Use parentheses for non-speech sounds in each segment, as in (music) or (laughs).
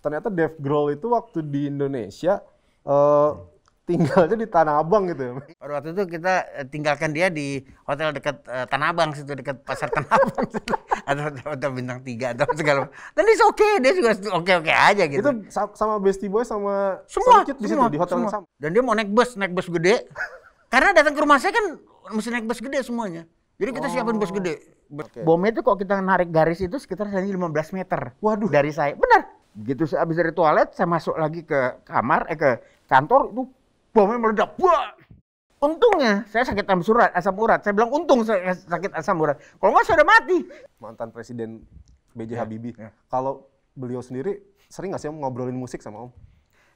ternyata Dave Grohl itu waktu di Indonesia uh, tinggalnya di Tanah Abang gitu ya. Waktu itu kita eh, tinggalkan dia di hotel dekat uh, Tanah Abang situ dekat pasar Tanah Abang situ. (laughs) ada hotel, hotel bintang tiga atau segala dan itu oke okay. dia juga oke oke -okay aja gitu itu sama Bestie Boy sama semua di situ di hotel semua. sama dan dia mau naik bus naik bus gede karena datang ke rumah saya kan mesti naik bus gede semuanya jadi kita oh. siapin bus oh, gede okay. bomnya itu kok kita narik garis itu sekitar 15 meter waduh dari saya benar Begitu saya habis dari toilet, saya masuk lagi ke kamar, eh ke kantor, itu bomnya meledak. Wah! Untungnya saya sakit asam urat, asam urat. Saya bilang untung saya sakit asam urat. Kalau nggak saya udah mati. Mantan Presiden B.J. Ya, Habibie. Ya. Kalau beliau sendiri sering nggak sih ngobrolin musik sama om?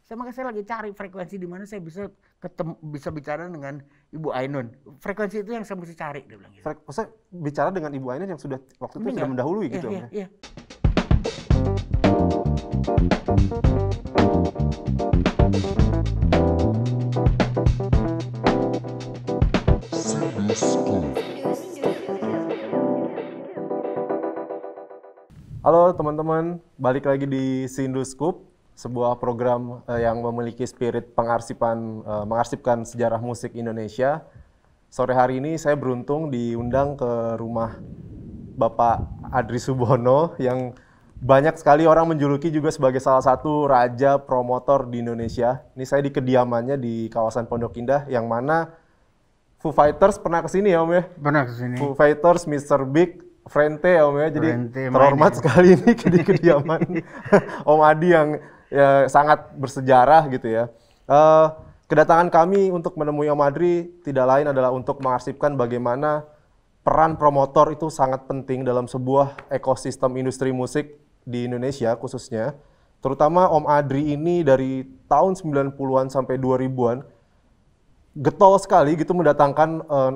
Saya makanya saya lagi cari frekuensi di mana saya bisa ketemu, bisa bicara dengan Ibu Ainun. Frekuensi itu yang saya mesti cari dia bilang. Gitu. Frek, maksudnya bicara dengan Ibu Ainun yang sudah waktu itu sudah mendahului ya, gitu iya, ya, Iya. Ya. Halo teman-teman, balik lagi di Sinduscoop, sebuah program eh, yang memiliki spirit pengarsipan eh, mengarsipkan sejarah musik Indonesia. Sore hari ini saya beruntung diundang ke rumah Bapak Adri Subono yang banyak sekali orang menjuluki juga sebagai salah satu raja promotor di Indonesia. Ini saya di kediamannya di kawasan Pondok Indah yang mana Foo Fighters pernah ke sini ya Om ya? Pernah ke sini. Foo Fighters, Mr. Big, Frente ya Om ya. Jadi Frente, terhormat ini. sekali ini di kediaman (laughs) Om Adi yang ya, sangat bersejarah gitu ya. Uh, kedatangan kami untuk menemui Om Adri tidak lain adalah untuk mengarsipkan bagaimana peran promotor itu sangat penting dalam sebuah ekosistem industri musik di Indonesia khususnya, terutama Om Adri ini dari tahun 90-an sampai 2000-an getol sekali gitu mendatangkan eh,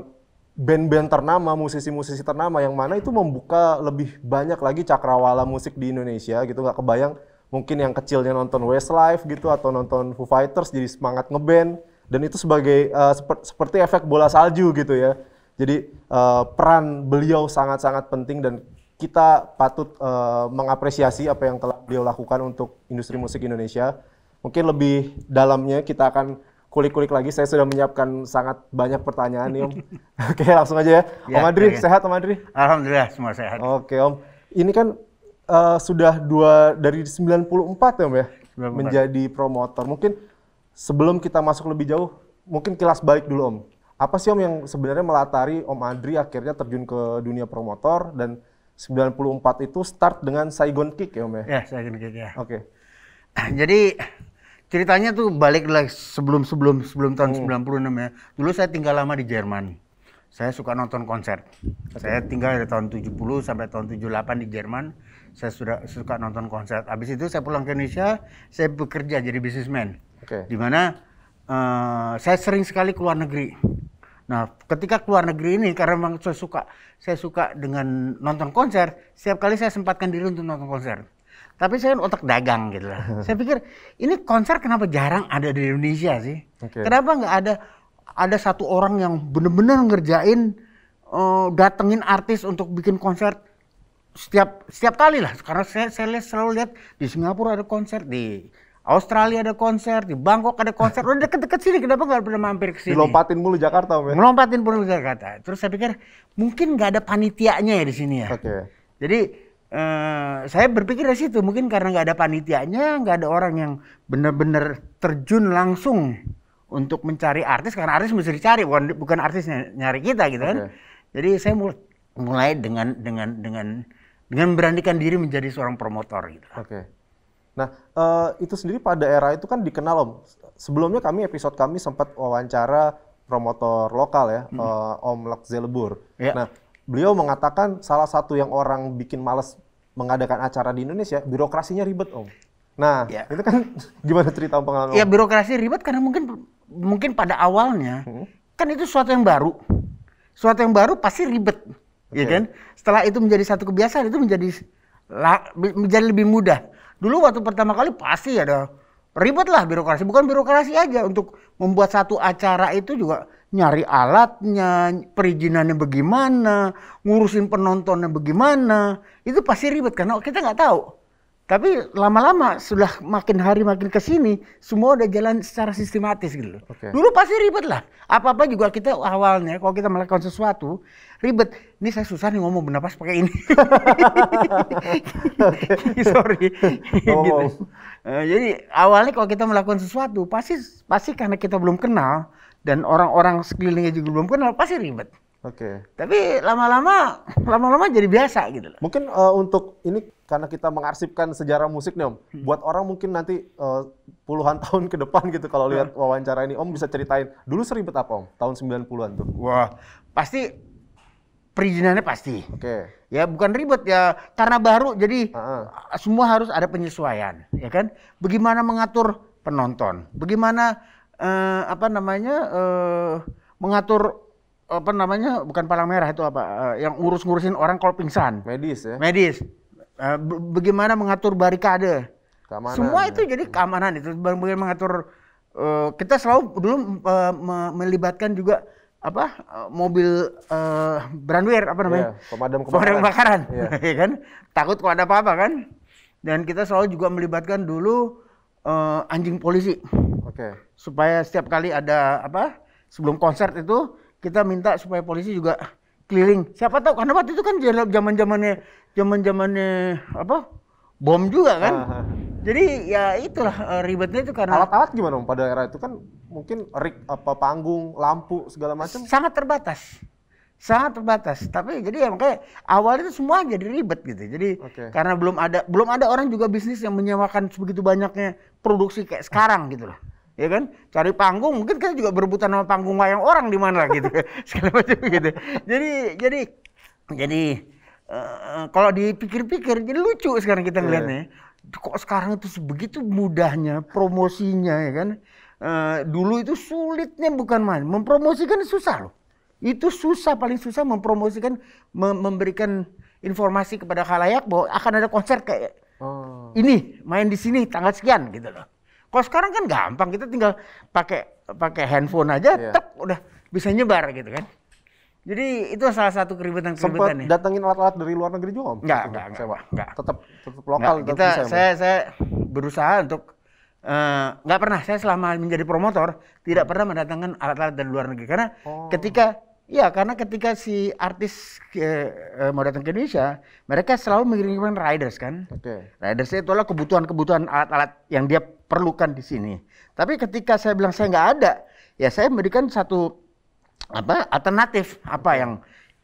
band-band ternama, musisi-musisi ternama yang mana itu membuka lebih banyak lagi cakrawala musik di Indonesia gitu nggak kebayang mungkin yang kecilnya nonton Westlife gitu atau nonton Foo Fighters jadi semangat ngeband dan itu sebagai uh, seperti efek bola salju gitu ya. Jadi uh, peran beliau sangat-sangat penting dan kita patut uh, mengapresiasi apa yang telah beliau lakukan untuk industri musik Indonesia. Mungkin lebih dalamnya kita akan kulik-kulik lagi. Saya sudah menyiapkan sangat banyak pertanyaan nih Om. (laughs) Oke langsung aja ya. ya om Adri, ya. sehat Om Adri? Alhamdulillah semua sehat. Oke Om. Ini kan uh, sudah dua dari 94 ya Om ya? 94. Menjadi promotor. Mungkin sebelum kita masuk lebih jauh, mungkin kilas balik dulu Om. Apa sih Om yang sebenarnya melatari Om Adri akhirnya terjun ke dunia promotor dan 94 itu start dengan Saigon Kick ya Om ya? Ya, Saigon Kick ya. Oke. Okay. (clears throat) Jadi ceritanya tuh balik lagi sebelum-sebelum sebelum tahun hmm. 96 ya. Dulu saya tinggal lama di Jerman. Saya suka nonton konser. Okay. Saya tinggal dari tahun 70 sampai tahun 78 di Jerman. Saya sudah suka nonton konser. Habis itu saya pulang ke Indonesia, saya bekerja jadi bisnismen. Okay. Di mana uh, saya sering sekali keluar negeri. Nah, ketika keluar negeri ini karena memang saya suka saya suka dengan nonton konser, setiap kali saya sempatkan diri untuk nonton konser. Tapi saya otak dagang gitu lah. (laughs) saya pikir ini konser kenapa jarang ada di Indonesia sih? Okay. Kenapa nggak ada ada satu orang yang benar-benar ngerjain uh, datengin artis untuk bikin konser setiap setiap kali lah. Karena saya saya selalu lihat di Singapura ada konser di Australia ada konser, di Bangkok ada konser. Udah deket-deket sini, kenapa nggak pernah mampir ke sini? Dilompatin mulu Jakarta, men. Ya? Melompatin mulu Jakarta. Terus saya pikir, mungkin nggak ada panitianya ya di sini ya. Oke. Okay. Jadi, uh, saya berpikir dari situ. Mungkin karena nggak ada panitianya, nggak ada orang yang benar-benar terjun langsung untuk mencari artis. Karena artis mesti dicari, bukan, bukan artis nyari kita gitu kan. Jadi, saya mulai, mulai dengan, dengan, dengan, dengan beranikan diri menjadi seorang promotor gitu. Oke. Okay Nah, eh, itu sendiri pada era itu kan dikenal Om. Sebelumnya kami episode kami sempat wawancara promotor lokal ya, hmm. uh, Om Lakzelebur. Ya. Nah, beliau mengatakan salah satu yang orang bikin males mengadakan acara di Indonesia, birokrasinya ribet Om. Nah, ya. itu kan (laughs) gimana cerita Om pengalaman? Ya, birokrasi ribet karena mungkin mungkin pada awalnya hmm. kan itu suatu yang baru. suatu yang baru pasti ribet. Okay. Ya kan? Setelah itu menjadi satu kebiasaan, itu menjadi menjadi lebih mudah dulu waktu pertama kali pasti ada ribet lah birokrasi. Bukan birokrasi aja untuk membuat satu acara itu juga nyari alatnya, perizinannya bagaimana, ngurusin penontonnya bagaimana. Itu pasti ribet karena kita nggak tahu tapi lama-lama sudah makin hari makin ke sini, semua udah jalan secara sistematis gitu loh. Okay. Dulu pasti ribet lah. Apa-apa juga kita awalnya kalau kita melakukan sesuatu ribet. Ini saya susah nih ngomong bernapas pakai ini. (laughs) Sorry. Oh. gitu. Eh, jadi awalnya kalau kita melakukan sesuatu pasti pasti karena kita belum kenal dan orang-orang sekelilingnya juga belum kenal pasti ribet. Oke. Okay. Tapi lama-lama lama-lama jadi biasa gitu loh. Mungkin uh, untuk ini karena kita mengarsipkan sejarah musik nih Om. Hmm. Buat orang mungkin nanti uh, puluhan (laughs) tahun ke depan gitu kalau hmm. lihat hmm. wawancara ini Om bisa ceritain dulu seribet apa Om tahun 90-an tuh. Wah, pasti perizinannya pasti. Oke. Okay. Ya bukan ribet ya karena baru jadi uh-huh. semua harus ada penyesuaian, ya kan? Bagaimana mengatur penonton? Bagaimana uh, apa namanya? Uh, mengatur apa namanya bukan palang merah itu apa uh, yang urus ngurusin orang kalau pingsan medis ya medis uh, bagaimana mengatur barikade keamanan, semua ya. itu ya. jadi keamanan itu bagaimana mengatur uh, kita selalu dulu uh, melibatkan juga apa uh, mobil uh, brandware apa namanya yeah, pemadam kebakaran, pemadam kebakaran. Yeah. (laughs) Iya kan takut kalau ada apa-apa kan dan kita selalu juga melibatkan dulu uh, anjing polisi okay. supaya setiap kali ada apa sebelum konser itu kita minta supaya polisi juga keliling. Siapa tahu karena waktu itu kan zaman zamannya zaman zamannya apa bom juga kan. -huh. Ah, ah, ah. Jadi ya itulah eh, ribetnya itu karena alat-alat gimana om pada era itu kan mungkin rig apa panggung lampu segala macam sangat terbatas sangat terbatas tapi jadi ya makanya awalnya itu semua jadi ribet gitu jadi okay. karena belum ada belum ada orang juga bisnis yang menyewakan sebegitu banyaknya produksi kayak sekarang gitu loh ya kan cari panggung mungkin kita juga berebutan sama panggung wayang orang di mana gitu (laughs) segala macam gitu jadi jadi jadi uh, kalau dipikir-pikir jadi lucu sekarang kita iya. ngeliatnya yeah. kok sekarang itu begitu mudahnya promosinya ya kan uh, dulu itu sulitnya bukan main mempromosikan susah loh itu susah paling susah mempromosikan mem memberikan informasi kepada khalayak bahwa akan ada konser kayak oh. ini main di sini tanggal sekian gitu loh kalau sekarang kan gampang, kita tinggal pakai pakai handphone aja, tetap iya. tek udah bisa nyebar gitu kan. Jadi itu salah satu keributan keribetan ya. datengin alat-alat dari luar negeri juga om? Enggak, enggak, enggak, enggak, enggak. Tetap, tetap lokal. Enggak, kita, bisa, ya? saya, saya berusaha untuk eh, nggak uh, pernah. Saya selama menjadi promotor tidak pernah mendatangkan alat-alat dari luar negeri karena oh. ketika Iya, karena ketika si artis ke, eh, mau datang ke Indonesia, mereka selalu mengirimkan riders kan. Oke. Okay. Riders itu adalah kebutuhan-kebutuhan alat-alat yang dia perlukan di sini. Tapi ketika saya bilang saya nggak ada, ya saya memberikan satu apa alternatif apa yang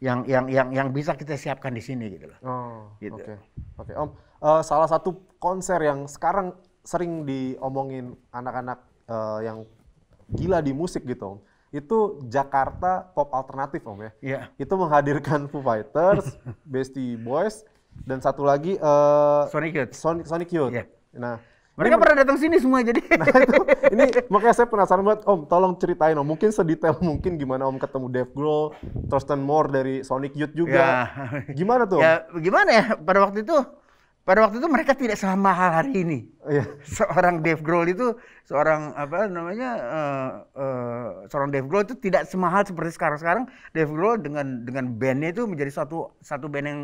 yang yang yang yang bisa kita siapkan di sini gitu loh. Oh, gitu. Oke. Okay. Oke, okay. Om, uh, salah satu konser yang sekarang sering diomongin anak-anak uh, yang gila di musik gitu, itu Jakarta pop alternatif om ya. Iya. Itu menghadirkan Foo Fighters, (laughs) Beastie Boys, dan satu lagi uh, Sonic Youth. Sonic, Sonic Youth. Yeah. Nah, mereka pernah datang sini semua jadi. (laughs) Nah itu, ini makanya saya penasaran banget Om, tolong ceritain Om, mungkin sedetail mungkin gimana Om ketemu Dave Grohl, Thurston Moore dari Sonic Youth juga. Ya. Gimana tuh? Ya gimana ya pada waktu itu pada waktu itu mereka tidak sama semahal hari ini. Oh, iya. Seorang Dave Grohl itu seorang apa namanya uh, uh, seorang Dave Grohl itu tidak semahal seperti sekarang sekarang. Dave Grohl dengan dengan bandnya itu menjadi satu satu band yang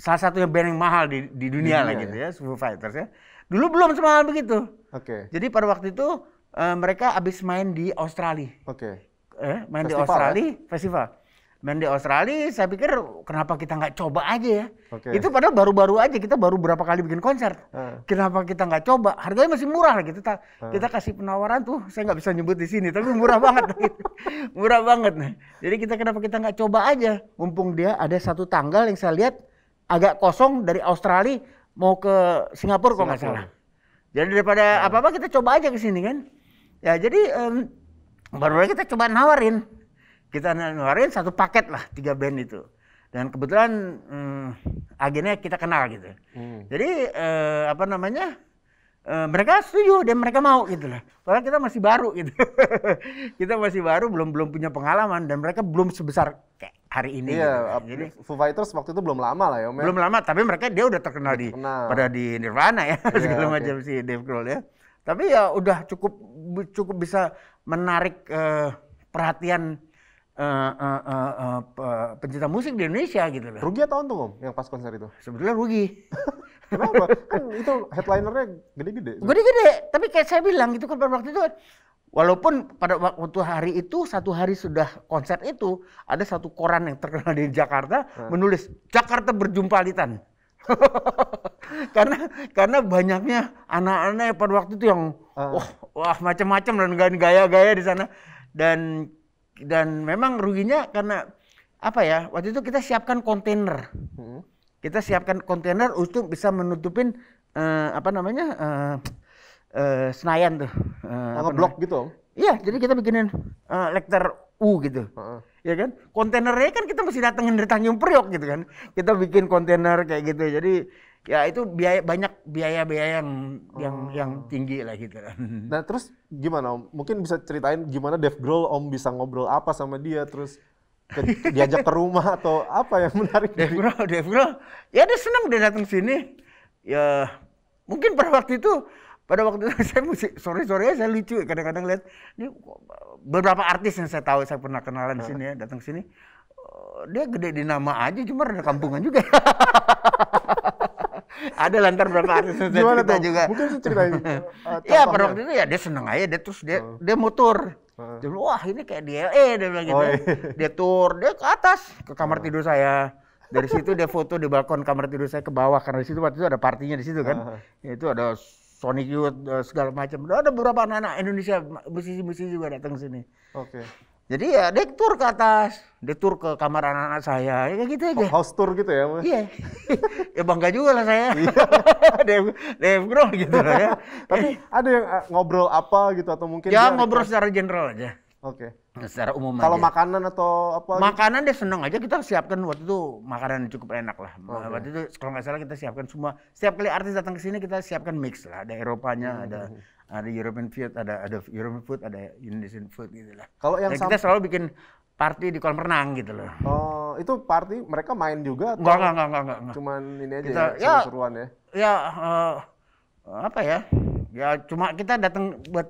salah satu yang band yang mahal di, di dunia, lah ya. gitu ya, ya Foo Fighters ya. Dulu belum semahal begitu. Oke. Okay. Jadi pada waktu itu uh, mereka habis main di Australia. Oke. Okay. Eh, main festival, di ya? Australia ya? festival dan di Australia saya pikir kenapa kita nggak coba aja ya okay. itu padahal baru-baru aja kita baru berapa kali bikin konser uh. kenapa kita nggak coba harganya masih murah lah kita uh. kita kasih penawaran tuh saya nggak bisa nyebut di sini tapi murah banget (laughs) murah banget nih. jadi kita kenapa kita nggak coba aja mumpung dia ada satu tanggal yang saya lihat agak kosong dari Australia mau ke Singapura, Singapura. kok nggak salah jadi daripada apa-apa kita coba aja ke sini kan ya jadi um, baru-baru kita coba nawarin kita ngeluarin satu paket lah tiga band itu dan kebetulan hmm, agennya kita kenal gitu hmm. jadi eh, apa namanya eh, mereka setuju dan mereka mau gitu lah padahal kita masih baru gitu (laughs) kita masih baru belum belum punya pengalaman dan mereka belum sebesar kayak hari ini iya, gitu. jadi Foo Fighters waktu itu belum lama lah ya Om ya? belum lama tapi mereka dia udah terkenal di terkenal. pada di Nirvana ya (laughs) iya, segala okay. macam si Dave Grohl ya tapi ya udah cukup cukup bisa menarik eh, perhatian Uh, uh, uh, uh, pencinta musik di Indonesia gitu loh. Rugi atau untung om yang pas konser itu? Sebenarnya rugi. (laughs) Kenapa? kan itu headlinernya gede-gede. Gede-gede. Tapi kayak saya bilang gitu kan pada waktu itu Walaupun pada waktu hari itu satu hari sudah konser itu ada satu koran yang terkenal di Jakarta hmm. menulis Jakarta berjumpa Litan. (laughs) karena karena banyaknya anak-anak pada waktu itu yang uh. wah wah macam-macam dan gaya-gaya di sana dan dan memang ruginya karena apa ya waktu itu kita siapkan kontainer hmm. kita siapkan kontainer untuk bisa menutupin uh, apa namanya uh, uh, Senayan tuh uh, blok gitu iya jadi kita bikinin uh, lekter U gitu uh -uh. ya kan kontainernya kan kita mesti datengin dari Tanjung Priok gitu kan kita bikin kontainer kayak gitu jadi ya itu biaya banyak biaya-biaya yang oh. yang yang tinggi lah gitu (laughs) Nah terus gimana om? Mungkin bisa ceritain gimana Dev Grohl om bisa ngobrol apa sama dia terus ke, diajak ke rumah atau apa yang menarik? Dev Grohl, Dev Grohl, ya dia senang dia datang sini. Ya mungkin pada waktu itu pada waktu itu (laughs) saya musik sore sore ya, saya lucu kadang-kadang lihat ini beberapa artis yang saya tahu saya pernah kenalan di sini ya datang sini oh, dia gede di nama aja cuma ada kampungan juga (laughs) ada lantar berapa artis kita juga. Mungkin sih cerita (laughs) eh, iya, ini. Uh, ya pada waktu itu ya dia seneng aja, dia terus dia uh. dia mutur. Oh. Dia bilang, wah ini kayak di LA, dia bilang gitu. Oh, iya. Dia tur, dia ke atas, ke kamar tidur saya. Dari situ dia foto di balkon kamar tidur saya ke bawah, karena di situ waktu itu ada partinya di situ kan. Uh. Itu ada Sonic Youth, eh, segala macam. Ada beberapa anak-anak Indonesia, musisi-musisi juga datang sini. Oke. Jadi ya dia tur ke atas, dia tur ke kamar anak-anak saya, ya kayak gitu aja. House tour gitu ya? Iya. (laughs) ya bangga juga lah saya. Dev, Dev Grohl gitu lah ya. Tapi ada yang eh, ngobrol apa gitu atau mungkin? Ya ngobrol secara general aja. Oke. Okay. Secara umum Kalau makanan atau apa? Gitu? Makanan gitu? dia seneng aja kita siapkan waktu itu makanan cukup enak lah. Okay. Waktu itu kalau nggak salah kita siapkan semua. Setiap kali artis datang ke sini kita siapkan mix lah. Ada Eropanya, hmm. ada hmm, hmm ada European food, ada ada European food, ada Indonesian food gitu lah. Kalau yang kita selalu bikin party di kolam renang gitu loh. Oh, itu party mereka main juga atau enggak, enggak, enggak, enggak, enggak. Cuman ini aja kita, ya, seru-seruan ya. Ya uh, apa ya? Ya cuma kita datang buat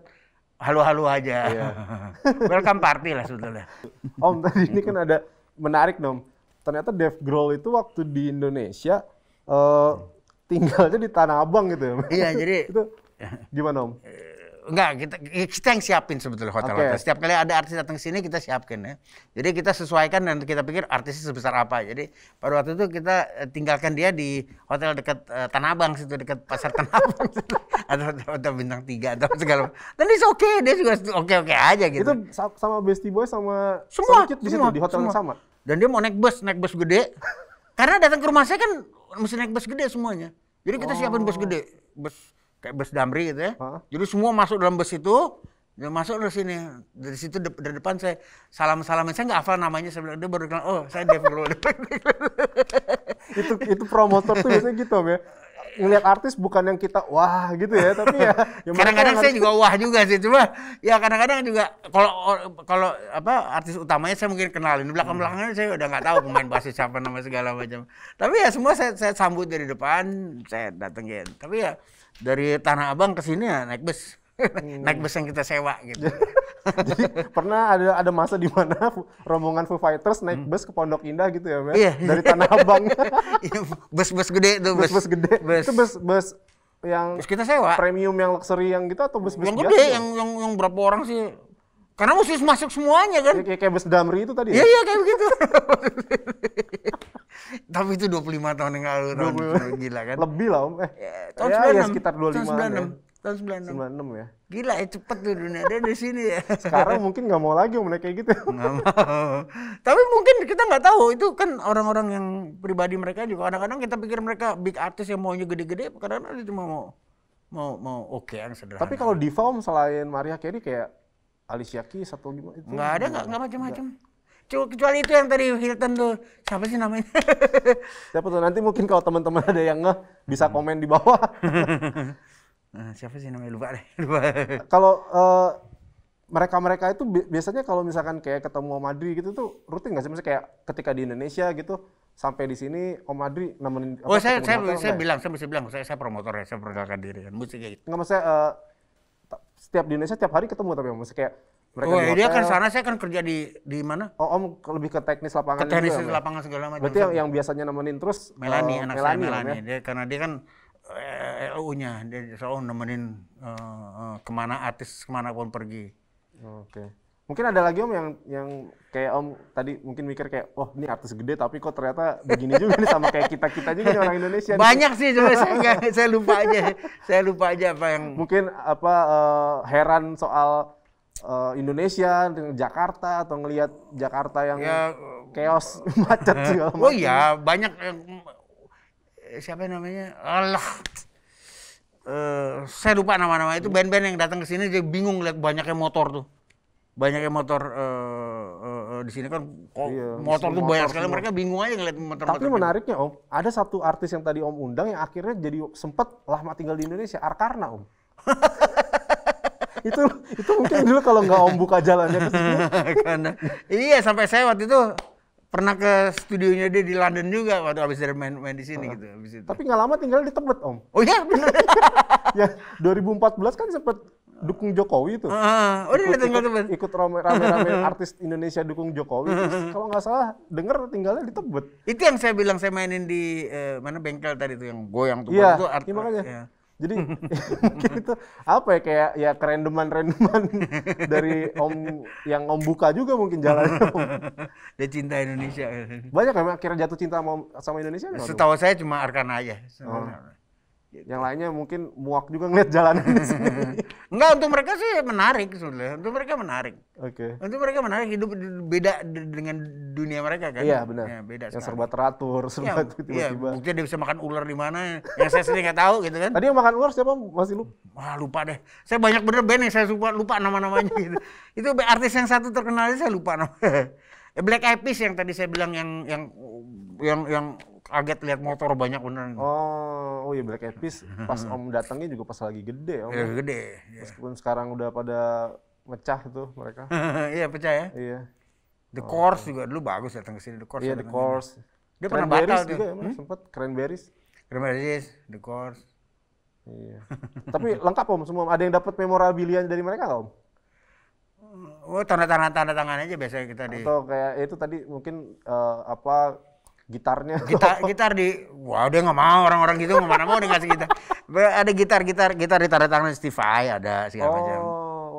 halu-halu aja. Iya. (laughs) Welcome party lah sebetulnya. Om tadi ini kan ada menarik dong. Ternyata Dev Grohl itu waktu di Indonesia uh, tinggalnya di Tanah Abang gitu ya. Iya, jadi (laughs) itu Gimana Om? Eh, enggak, kita kita yang siapin sebetulnya hotel-hotel. Setiap kali ada artis datang sini kita siapkan ya. Jadi kita sesuaikan dan kita pikir artisnya sebesar apa. Jadi pada waktu itu kita eh, tinggalkan dia di hotel dekat uh, Tanah Abang situ dekat pasar Tanah Abang. (laughs) ada hotel, hotel bintang tiga atau segala. Dan dia oke, okay. dia juga oke oke -okay aja gitu. Itu sama Bestie Boy sama semua, Songkit di situ di hotel semua. yang sama. Dan dia mau naik bus, naik bus gede. Karena datang ke rumah saya kan mesti naik bus gede semuanya. Jadi kita oh. siapin bus gede, bus kayak bus damri gitu ya. Huh? Jadi semua masuk dalam bus itu, dia masuk dari sini. Dari situ de dari depan saya salam-salamin. Saya nggak hafal namanya, saya bilang dia baru bilang, "Oh, saya Dave (laughs) Grohl. itu itu promotor tuh biasanya gitu, Om ya. Ngeliat artis bukan yang kita wah gitu ya, tapi ya, (laughs) ya kadang-kadang saya juga wah juga sih, cuma ya kadang-kadang juga kalau kalau apa artis utamanya saya mungkin kenalin di belakang-belakangnya saya udah nggak tahu pemain basis siapa nama segala macam. Tapi ya semua saya, saya sambut dari depan, saya datang ya Tapi ya dari Tanah Abang ke sini ya naik bus. Hmm. (laughs) naik bus yang kita sewa gitu. (laughs) Jadi pernah ada ada masa di mana (laughs) rombongan Foo Fighters naik hmm. bus ke Pondok Indah gitu ya, Mbak? Iya. Dari Tanah Abang. Iya, bus-bus gede tuh, bus. Bus gede. Bus. Itu bus bus yang bus kita sewa. Premium yang luxury yang gitu atau bus-bus yang gede yang yang yang berapa orang sih karena mesti masuk semuanya kan. Kayak, kayak bus Damri itu tadi ya? Iya, iya kayak begitu. (laughs) Tapi itu 25 tahun yang lalu, tahun gila kan. Lebih lah om. Eh, iya, ya, ya, ya, tahun ya, 96. Ya, sekitar 25 tahun 96. Ya. Tahun 96. 96 ya. Gila ya cepet tuh dunia ada di sini ya. Sekarang mungkin nggak mau lagi om kayak gitu. Nggak mau. Tapi mungkin kita nggak tahu itu kan orang-orang yang pribadi mereka juga kadang-kadang kita pikir mereka big artist yang maunya gede-gede, kadang-kadang dia cuma mau mau mau oke okay, yang sederhana. Tapi kalau di film selain Maria Carey kayak Alicia Keys atau gimana itu? Enggak ada, enggak macam-macam. Kecuali itu yang tadi Hilton tuh, siapa sih namanya? (laughs) siapa tuh? Nanti mungkin kalau teman-teman ada yang bisa komen di bawah. (laughs) Nah, siapa sih namanya? Lupa deh. Lupa. (laughs) kalau uh, mereka-mereka itu bi biasanya kalau misalkan kayak ketemu Om Adri gitu tuh rutin nggak sih? Maksudnya kayak ketika di Indonesia gitu, sampai di sini Om Adri nemenin Oh, apa, saya saya, saya, bilang, saya bisa bilang, saya saya promotor ya saya perkenalkan diri kan musiknya gitu. Nggak maksudnya uh, setiap di Indonesia setiap hari ketemu tapi om kayak mereka oh, di dia kan sana saya kan kerja di di mana? Oh, Om lebih ke teknis lapangan. Ke teknis juga, ya? lapangan segala macam. Berarti yang, yang biasanya nemenin terus eh, Melani, uh, anak Melani, saya Melani. Ya? Dia, karena dia kan eu eh, LU-nya, dia selalu nemenin uh, uh, kemana artis kemana pun pergi. Oke. Okay. Mungkin ada lagi om yang yang kayak om tadi mungkin mikir kayak oh, ini artis gede tapi kok ternyata begini juga nih sama kayak kita kita juga nih orang Indonesia. Banyak nih. sih cuma saya enggak, saya lupa aja saya lupa aja apa yang mungkin apa uh, heran soal uh, Indonesia dengan Jakarta atau ngelihat Jakarta yang ya, chaos (laughs) macet eh, segala oh macam. Oh iya banyak yang siapa namanya Allah uh, saya lupa nama-nama itu band-band yang datang ke sini jadi bingung lihat banyaknya motor tuh banyaknya motor uh, uh, di sini kan kok iya, motor tuh banyak sekali mereka bingung aja ngeliat motor-motor. Tapi menariknya Om, ada satu artis yang tadi Om undang yang akhirnya jadi sempet lama tinggal di Indonesia, Arkarna Om. (laughs) itu itu mungkin dulu kalau nggak Om buka jalannya ke sini. (laughs) Karena iya sampai saya waktu itu pernah ke studionya dia di London juga waktu habis dari main, main di sini uh, gitu habis itu. Tapi nggak lama tinggal di Tebet Om. Oh iya (laughs) ya 2014 kan sempet dukung Jokowi itu Ah, udah oh, ikut, ikut, ikut, ikut rame-rame (laughs) artis Indonesia dukung Jokowi. Hmm, hmm, hmm. Kalau nggak salah, denger tinggalnya di Tebet. Itu yang saya bilang saya mainin di eh, mana bengkel tadi tuh yang goyang tuh. Iya, itu art, ya makanya. Ya. Jadi (laughs) mungkin itu apa ya kayak ya kerendeman-rendeman (laughs) dari om yang om buka juga mungkin jalannya. Dia cinta Indonesia. Banyak kan akhirnya jatuh cinta sama, sama Indonesia? Setahu saya cuma Arkana aja. Oh. Gitu. Yang lainnya mungkin muak juga ngeliat jalanan. (laughs) Enggak untuk mereka sih menarik sebenarnya. Untuk mereka menarik. Oke. Okay. Untuk mereka menarik hidup beda dengan dunia mereka kan. Iya benar. Ya, beda. Yang sekali. serba teratur, (laughs) serba ya, tiba-tiba. Iya, buktinya dia bisa makan ular di mana. Yang saya sendiri nggak tahu gitu kan. Tadi yang makan ular siapa? Masih lupa. Wah lupa deh. Saya banyak bener band yang saya lupa lupa nama-namanya gitu. (laughs) Itu artis yang satu terkenal saya lupa namanya. Eh, Black Eyed Peas yang tadi saya bilang yang yang yang yang kaget lihat motor banyak bener. Oh oh ya Black Epis pas Om datangnya juga pas lagi gede Om. Ya, gede. Ya. Meskipun sekarang udah pada mecah tuh mereka. (laughs) iya pecah ya. Iya. The oh. Course juga dulu bagus datang ke sini The Course. Iya The Course. Dia pernah batal juga tuh. ya, hmm? sempet Cranberries. Cranberries, The Course. Iya. Tapi lengkap Om semua. Ada yang dapat memorabilia dari mereka Om? Oh, tanda tangan tanda tangan aja biasanya kita di. Atau kayak ya itu tadi mungkin uh, apa gitarnya gitar (laughs) gitar di wah dia nggak mau orang-orang gitu mana mau dikasih gitar ada gitar gitar gitar di tanda tangan Steve Vai ada segala oh, macam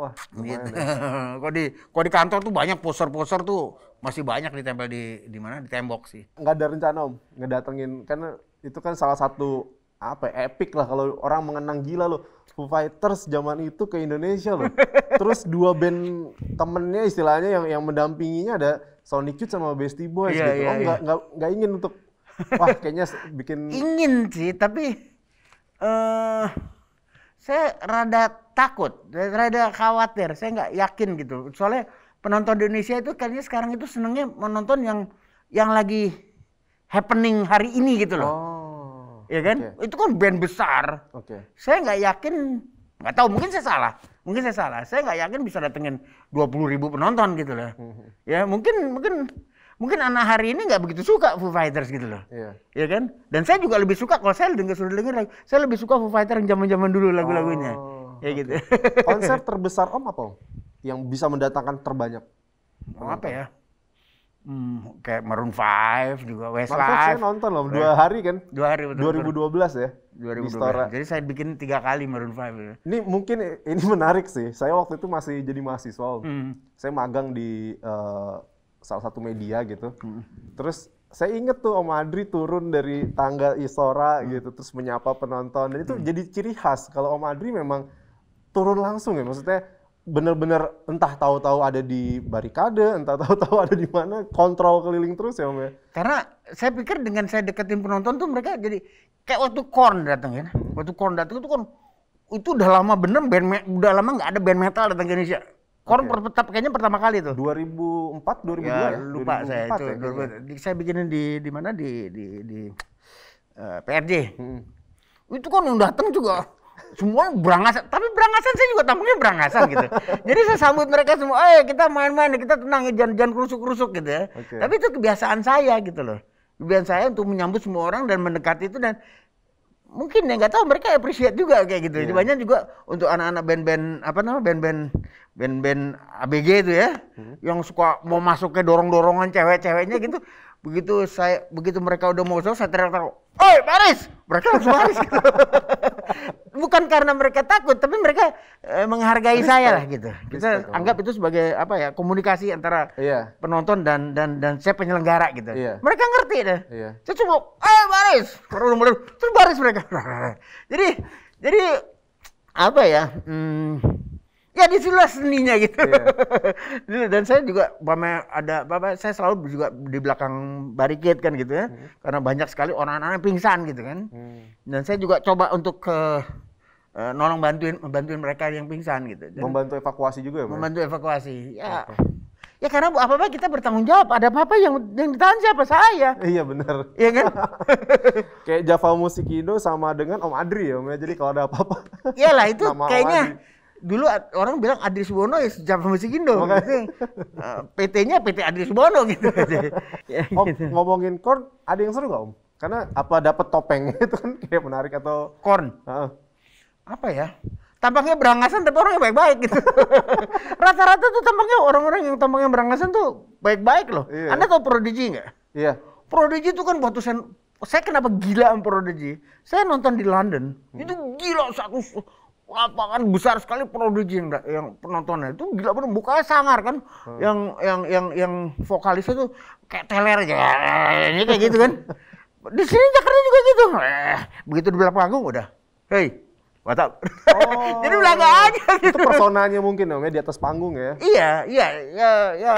wah gitu. (laughs) kok di kok di kantor tuh banyak poster-poster tuh masih banyak ditempel di di mana di tembok sih nggak ada rencana om nggak datengin karena itu kan salah satu apa ya, epic lah kalau orang mengenang gila loh Foo Fighters zaman itu ke Indonesia loh (laughs) terus dua band temennya istilahnya yang yang mendampinginya ada Sonic Youth sama Beastie Boys yeah, gitu. Yeah, oh iya. nggak gak, nggak ingin untuk wah kayaknya bikin ingin sih tapi uh, saya rada takut, rada khawatir, saya nggak yakin gitu. Soalnya penonton di Indonesia itu kayaknya sekarang itu senengnya menonton yang yang lagi happening hari ini gitu loh. Oh. Ya kan? Okay. Itu kan band besar. Oke. Okay. Saya nggak yakin, nggak tahu mungkin saya salah mungkin saya salah saya nggak yakin bisa datengin dua puluh ribu penonton gitu loh ya mungkin mungkin mungkin anak hari ini nggak begitu suka Foo Fighters gitu loh yeah. ya iya kan dan saya juga lebih suka kalau saya dengar sudah dengar saya lebih suka Foo Fighters yang zaman zaman dulu lagu-lagunya oh, ya okay. gitu konser terbesar om apa om yang bisa mendatangkan terbanyak oh, apa ya Hmm, kayak Maroon 5 juga Westlife. Maroon 5 saya nonton loh dua hari kan? Dua hari betul. 2012 ya. 2012. belas. Jadi saya bikin tiga kali Maroon 5. Ya. Ini mungkin ini menarik sih. Saya waktu itu masih jadi mahasiswa. Hmm. Saya magang di uh, salah satu media gitu. Hmm. Terus saya inget tuh Om Adri turun dari tangga Istora hmm. gitu terus menyapa penonton dan itu hmm. jadi ciri khas kalau Om Adri memang turun langsung ya maksudnya bener-bener entah tahu-tahu ada di barikade, entah tahu-tahu ada di mana, kontrol keliling terus ya Om ya. Karena saya pikir dengan saya deketin penonton tuh mereka jadi kayak waktu Korn datang ya. Hmm. Waktu Korn datang itu kan itu udah lama bener band udah lama nggak ada band metal datang ke Indonesia. Korn okay. per, kayaknya pertama kali tuh. 2004, 2002 ya, ya? lupa 2004 saya itu. Ya, 2004. saya bikinin di di mana di di di uh, eh, PRJ. Hmm. Itu kan yang datang juga semua berangasan tapi berangasan saya juga tamunya berangasan gitu (laughs) jadi saya sambut mereka semua eh kita main-main kita tenang jangan jangan kerusuk-kerusuk gitu ya okay. tapi itu kebiasaan saya gitu loh kebiasaan saya untuk menyambut semua orang dan mendekati itu dan mungkin ya nggak tahu mereka appreciate juga kayak gitu yeah. banyak juga untuk anak-anak band-band apa nama band-band band-band ABG itu ya hmm. yang suka mau masuk ke dorong-dorongan cewek-ceweknya gitu begitu saya begitu mereka udah mau saya teriak-teriak oi baris mereka langsung baris gitu. (laughs) bukan karena mereka takut tapi mereka eh, menghargai Respect. saya lah gitu kita Respect. Oh. anggap itu sebagai apa ya komunikasi antara yeah. penonton dan dan dan saya penyelenggara gitu yeah. mereka ngerti deh yeah. saya cuma oi baris terus baris mereka (laughs) jadi jadi apa ya hmm, ya di sini seninya gitu yeah. (laughs) dan saya juga pame ada apa saya selalu juga di belakang barikade kan gitu ya hmm. karena banyak sekali orang-orang pingsan gitu kan hmm. dan saya juga coba untuk ke uh, nolong bantuin bantuin mereka yang pingsan gitu. Dan membantu evakuasi juga ya? ya? Membantu evakuasi. Ya. Apa? Ya karena apa apa kita bertanggung jawab. Ada apa-apa yang yang ditahan siapa saya? Iya benar. Iya kan? (laughs) kayak Java Musikindo sama dengan Om Adri ya, ya, Jadi kalau ada apa-apa. Iyalah itu (laughs) kayaknya dulu orang bilang Adri Subono ya sejak sama si Gindo. Eh, PT-nya PT Adri Subono gitu. (laughs) ya, Om, gitu. ngomongin corn ada yang seru nggak Om? Karena apa dapat topeng (laughs) itu kan kayak menarik atau corn? Uh Apa ya? Tampangnya berangasan tapi orangnya baik-baik gitu. (laughs) Rata-rata tuh tampaknya orang-orang yang tampaknya berangasan tuh baik-baik loh. Iya. Anda tahu Prodigy nggak? Iya. Prodigy itu kan waktu saya, saya kenapa gila sama Prodigy? Saya nonton di London, hmm. itu gila satu lapangan besar sekali prodigi yang, yang penontonnya itu gila bener bukanya sangar kan hmm. yang yang yang yang vokalisnya tuh kayak teler aja ini kayak gitu kan (laughs) di sini Jakarta juga gitu eh, begitu di belakang panggung udah hei, Mata. Oh, (laughs) Jadi belakang aja gitu. Itu personanya mungkin namanya ya di atas panggung ya. Iya, iya, ya, ya,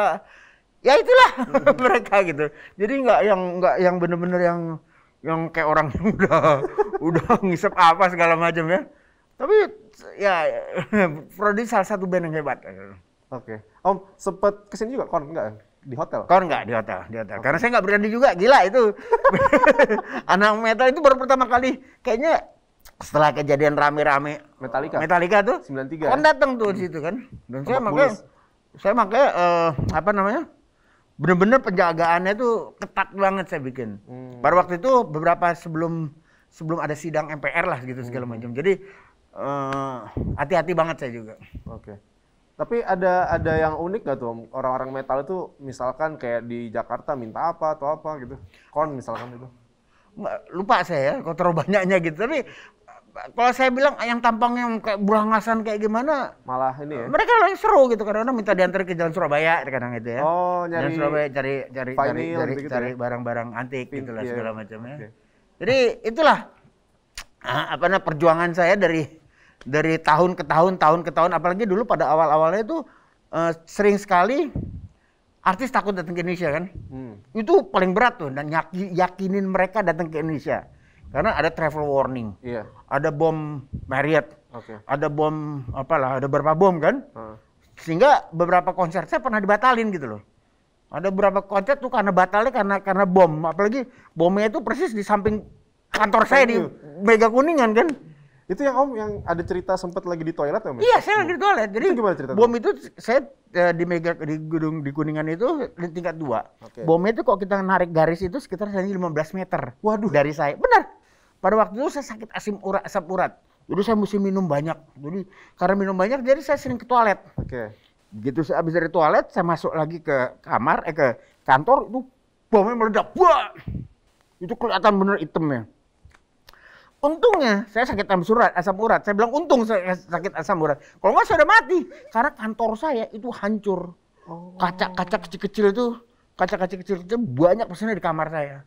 ya itulah hmm. (laughs) mereka gitu. Jadi nggak yang nggak yang bener-bener yang yang kayak orang yang udah udah ngisep apa segala macam ya tapi ya (laughs) Prodi salah satu band yang hebat. Oke. Okay. Om sempat kesini juga kon enggak? Di hotel? Kon enggak di hotel, di hotel. Okay. Karena saya enggak berani juga, gila itu. (laughs) Anak metal itu baru pertama kali kayaknya setelah kejadian rame-rame Metallica. Metallica tuh 93. Kon ya? datang tuh hmm. di situ kan. Dan saya makanya saya makanya uh, apa namanya? Bener-bener penjagaannya tuh ketat banget saya bikin. Hmm. Baru waktu itu beberapa sebelum sebelum ada sidang MPR lah gitu segala hmm. macam. Jadi Eh, hati-hati uh, banget saya juga. Oke. Okay. Tapi ada ada yang unik gak tuh orang-orang metal itu misalkan kayak di Jakarta minta apa atau apa gitu. Kon misalkan itu. Lupa saya ya, terlalu banyaknya gitu. Tapi kalau saya bilang yang tampangnya kayak burangasan kayak gimana malah ini ya mereka lagi seru gitu karena kadang minta diantar ke jalan Surabaya kadang itu ya oh nyari jalan Surabaya cari cari cari cari, gitu cari ya? barang-barang antik Pink, gitulah iya. segala macamnya. okay. jadi itulah ah, apa namanya perjuangan saya dari dari tahun ke tahun, tahun ke tahun, apalagi dulu pada awal-awalnya itu uh, sering sekali artis takut datang ke Indonesia kan. Hmm. Itu paling berat tuh dan yaki, yakinin mereka datang ke Indonesia. Karena ada travel warning. Yeah. Ada bom Marriott. Okay. Ada bom apalah, ada beberapa bom kan. Hmm. Sehingga beberapa konser saya pernah dibatalin gitu loh. Ada beberapa konser tuh karena batalnya karena karena bom, apalagi bomnya itu persis di samping kantor saya di Mega Kuningan kan. Itu yang Om yang ada cerita sempat lagi di toilet ya, Om? Iya, saya lagi di toilet. Jadi itu gimana cerita? Bom itu saya uh, di mega di gedung di Kuningan itu di tingkat dua. Okay. Bomnya itu kalau kita narik garis itu sekitar saya 15 meter. Waduh. Dari saya. Benar. Pada waktu itu saya sakit asim urat, asap urat. Jadi saya mesti minum banyak. Jadi karena minum banyak jadi saya sering ke toilet. Oke. Okay. Begitu saya habis dari toilet saya masuk lagi ke kamar eh ke kantor itu bomnya meledak. Wah! Itu kelihatan bener itemnya. Untungnya saya sakit asam urat, asam urat. Saya bilang untung saya sakit asam urat. Kalau nggak saya udah mati. Karena kantor saya itu hancur. Oh. Kaca-kaca kecil-kecil itu, kaca-kaca kecil itu banyak pesannya di kamar saya.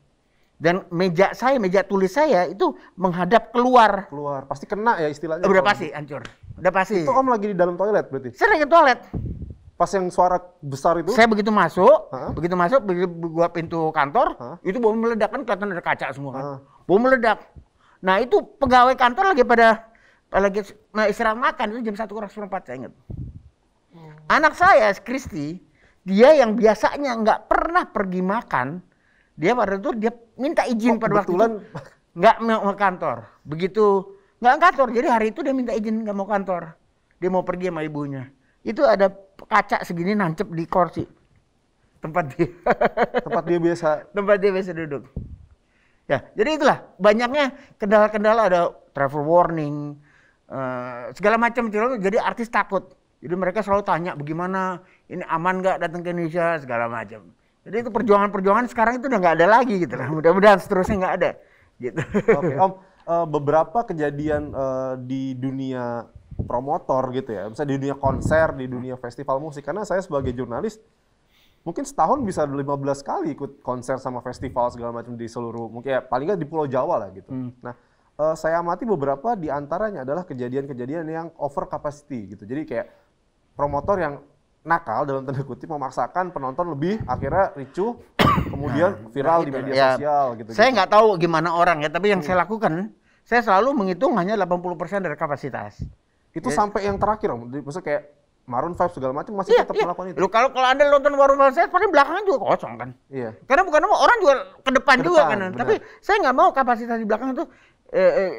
Dan meja saya, meja tulis saya itu menghadap keluar. Keluar, pasti kena ya istilahnya. Udah pasti hancur. Udah pasti. Itu om lagi di dalam toilet berarti? Saya lagi di toilet. Pas yang suara besar itu? Saya begitu masuk, Hah? begitu masuk, begitu gua pintu kantor, Hah? itu bom meledak kan kelihatan ada kaca semua kan. Bom meledak Nah itu pegawai kantor lagi pada lagi istirahat makan itu jam satu kurang seperempat saya ingat. Hmm. Anak saya Kristi dia yang biasanya nggak pernah pergi makan dia pada itu dia minta izin oh, pada waktu itu nggak mau ke kantor begitu nggak kantor jadi hari itu dia minta izin nggak mau kantor dia mau pergi sama ibunya itu ada kaca segini nancep di kursi tempat dia tempat dia biasa (laughs) tempat dia biasa duduk Ya, jadi itulah banyaknya kendala-kendala ada travel warning, uh, segala macam itu jadi artis takut. Jadi mereka selalu tanya bagaimana ini aman nggak datang ke Indonesia segala macam. Jadi itu perjuangan-perjuangan sekarang itu udah nggak ada lagi gitu lah. Mudah-mudahan seterusnya nggak ada. Gitu. Oke, okay. Om uh, beberapa kejadian uh, di dunia promotor gitu ya, misalnya di dunia konser, di dunia festival musik. Karena saya sebagai jurnalis mungkin setahun bisa 15 kali ikut konser sama festival segala macam di seluruh mungkin ya paling nggak di Pulau Jawa lah gitu. Hmm. Nah, uh, saya amati beberapa di antaranya adalah kejadian-kejadian yang over capacity gitu. Jadi kayak promotor yang nakal dalam tanda kutip memaksakan penonton lebih akhirnya ricuh (coughs) kemudian nah, viral nah di media ya, sosial gitu. Saya nggak gitu. tahu gimana orang ya, tapi yang hmm. saya lakukan saya selalu menghitung hanya 80% dari kapasitas. Itu ya. sampai yang terakhir Om. Maksudnya kayak Maroon 5 segala macam masih iya, tetap iya. melakukan itu. Lu kalau kalau Anda nonton Maroon 5 paling belakangnya juga kosong kan. Iya. Karena bukan nama orang juga ke depan, juga kan. Benar. Tapi saya nggak mau kapasitas di belakang itu eh, eh,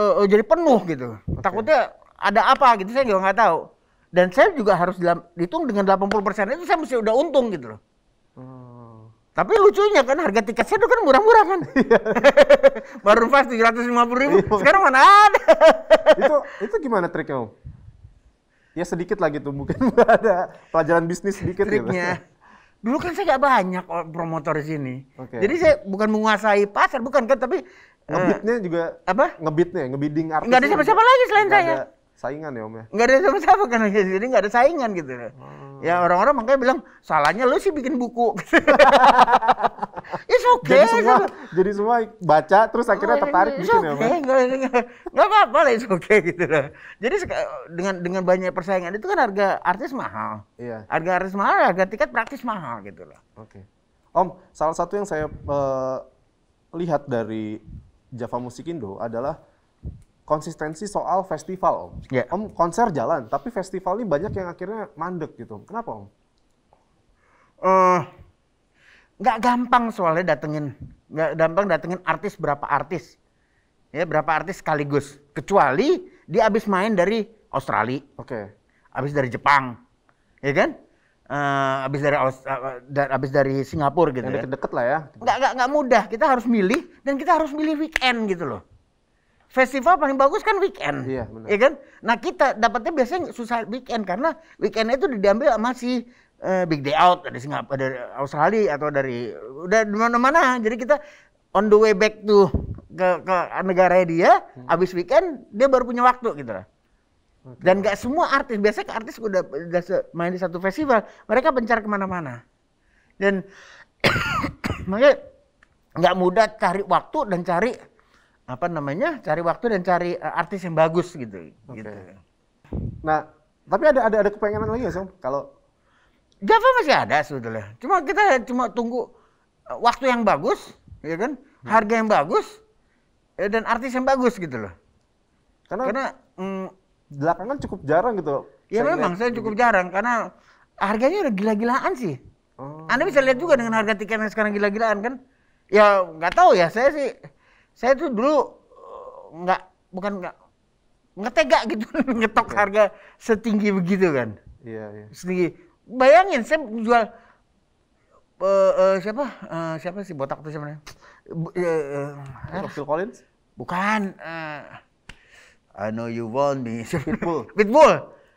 eh, eh jadi penuh gitu. Okay. Takutnya ada apa gitu saya juga nggak tahu. Dan saya juga harus dihitung dengan 80% itu saya mesti udah untung gitu loh. Oh. Tapi lucunya kan harga tiket saya itu kan murah-murah kan. Baru pas 750 ribu, iya. sekarang mana ada. itu, itu gimana triknya om? ya sedikit lah gitu mungkin (laughs) ada pelajaran bisnis sedikit gitu. Triknya. gitu. Dulu kan saya nggak banyak promotor di sini. Okay. Jadi saya bukan menguasai pasar, bukan kan, tapi eh, ngebitnya uh, juga apa? Ngebitnya, ngebidding artis. Nggak ada siapa-siapa lagi selain saya. Ada saingan ya Om ya? Nggak ada siapa-siapa kan, jadi nggak ada saingan gitu. Hmm. Ya orang-orang makanya bilang salahnya lu sih bikin buku. (laughs) It's okay. Jadi semua, jadi semua baca terus akhirnya oh, iya, tertarik iya. Gitu it's bikin ya, okay. ya, Nggak, apa-apa lah, it's okay gitu loh. Jadi dengan dengan banyak persaingan itu kan harga artis mahal. Iya. Harga artis mahal, harga tiket praktis mahal gitu lah. Oke. Okay. Om, salah satu yang saya uh, lihat dari Java Musik Indo adalah konsistensi soal festival om. Yeah. Om konser jalan, tapi festival ini banyak yang akhirnya mandek gitu. Kenapa om? Uh, nggak gampang soalnya datengin nggak gampang datengin artis berapa artis ya berapa artis sekaligus kecuali dia abis main dari Australia oke okay. abis dari Jepang ya kan uh, eh, abis dari Aus uh, eh, abis dari Singapura gitu ya. deket-deket ya. deket lah ya nggak nggak nggak mudah kita harus milih dan kita harus milih weekend gitu loh festival paling bagus kan weekend iya benar. ya kan nah kita dapatnya biasanya susah weekend karena weekend itu diambil sama si eh, big day out dari Singapura dari Australia atau dari udah di mana-mana jadi kita on the way back tuh ke ke negara dia hmm. abis weekend dia baru punya waktu gitu lah dan gak semua artis biasanya artis udah, udah main di satu festival mereka pencar kemana-mana dan (coughs) makanya nggak mudah cari waktu dan cari apa namanya cari waktu dan cari uh, artis yang bagus gitu okay. gitu nah tapi ada ada ada kepengenan lagi ya Som? kalau Java masih ada sebetulnya. Cuma kita cuma tunggu eh, waktu yang bagus, ya kan? Hmm. Harga yang bagus ya, dan artis yang bagus gitu loh. Karena, karena mm, belakangan cukup jarang gitu. Ya saya memang saya cukup gitu. jarang karena harganya udah gila-gilaan sih. Oh. Anda bisa lihat juga dengan harga tiketnya sekarang gila-gilaan kan? Ya nggak tahu ya saya sih. Saya tuh dulu eh, nggak bukan nggak nggak tega gitu (laughs) ngetok okay. harga setinggi begitu kan? Iya. iya. Setinggi bayangin saya jual uh, uh, siapa uh, siapa sih botak tuh sebenarnya uh, uh, Collins bukan uh, I know you want me (laughs) Pitbull Pitbull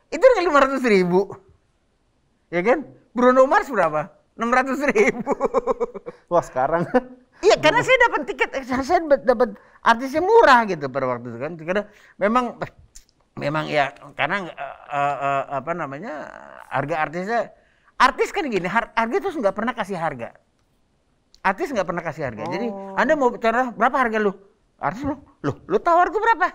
itu dengan lima ratus ribu ya kan Bruno Mars berapa enam ratus ribu (laughs) wah sekarang (laughs) Iya, karena saya dapat tiket, saya dapat artisnya murah gitu pada waktu itu kan. Karena memang memang ya karena uh, uh, apa namanya harga artisnya artis kan gini har, harga itu nggak pernah kasih harga artis nggak pernah kasih harga oh. jadi anda mau bicara berapa harga lu artis lu lu lu tawar gue berapa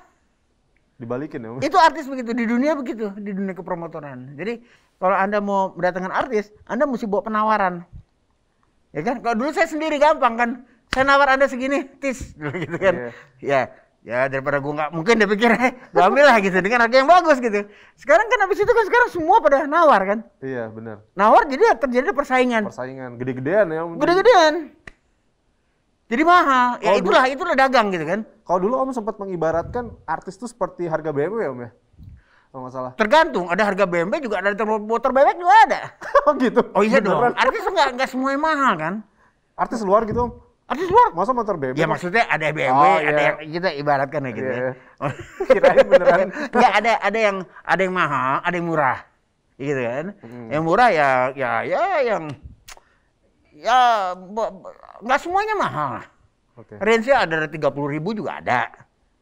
dibalikin ya itu artis begitu di dunia begitu di dunia kepromotoran jadi kalau anda mau mendatangkan artis anda mesti bawa penawaran ya kan kalau dulu saya sendiri gampang kan saya nawar anda segini tis dulu (laughs) gitu kan yeah. ya ya daripada gue nggak mungkin dia pikir (laughs) eh, gue ambil lah gitu dengan harga yang bagus gitu sekarang kan habis itu kan sekarang semua pada nawar kan iya benar nawar jadi terjadi persaingan persaingan gede-gedean ya gede-gedean jadi mahal kalo ya itulah dulu, itulah dagang gitu kan kalau dulu om sempat mengibaratkan artis tuh seperti harga BMW ya om ya kalau nggak salah tergantung ada harga BMW juga ada motor bebek juga ada (laughs) oh gitu oh iya dong artis nggak nggak semuanya mahal kan artis luar gitu om Artis luar, masa motor BMW? Ya maksudnya ada BMW, oh, ada iya. yang kita gitu, ibaratkan ya gitu. Ya. Iya. Ya. (laughs) Kirain beneran. Enggak ada ada yang ada yang mahal, ada yang murah. Gitu kan? Hmm. Yang murah ya ya ya yang ya nggak semuanya mahal. Okay. Range-nya ada tiga puluh ribu juga ada,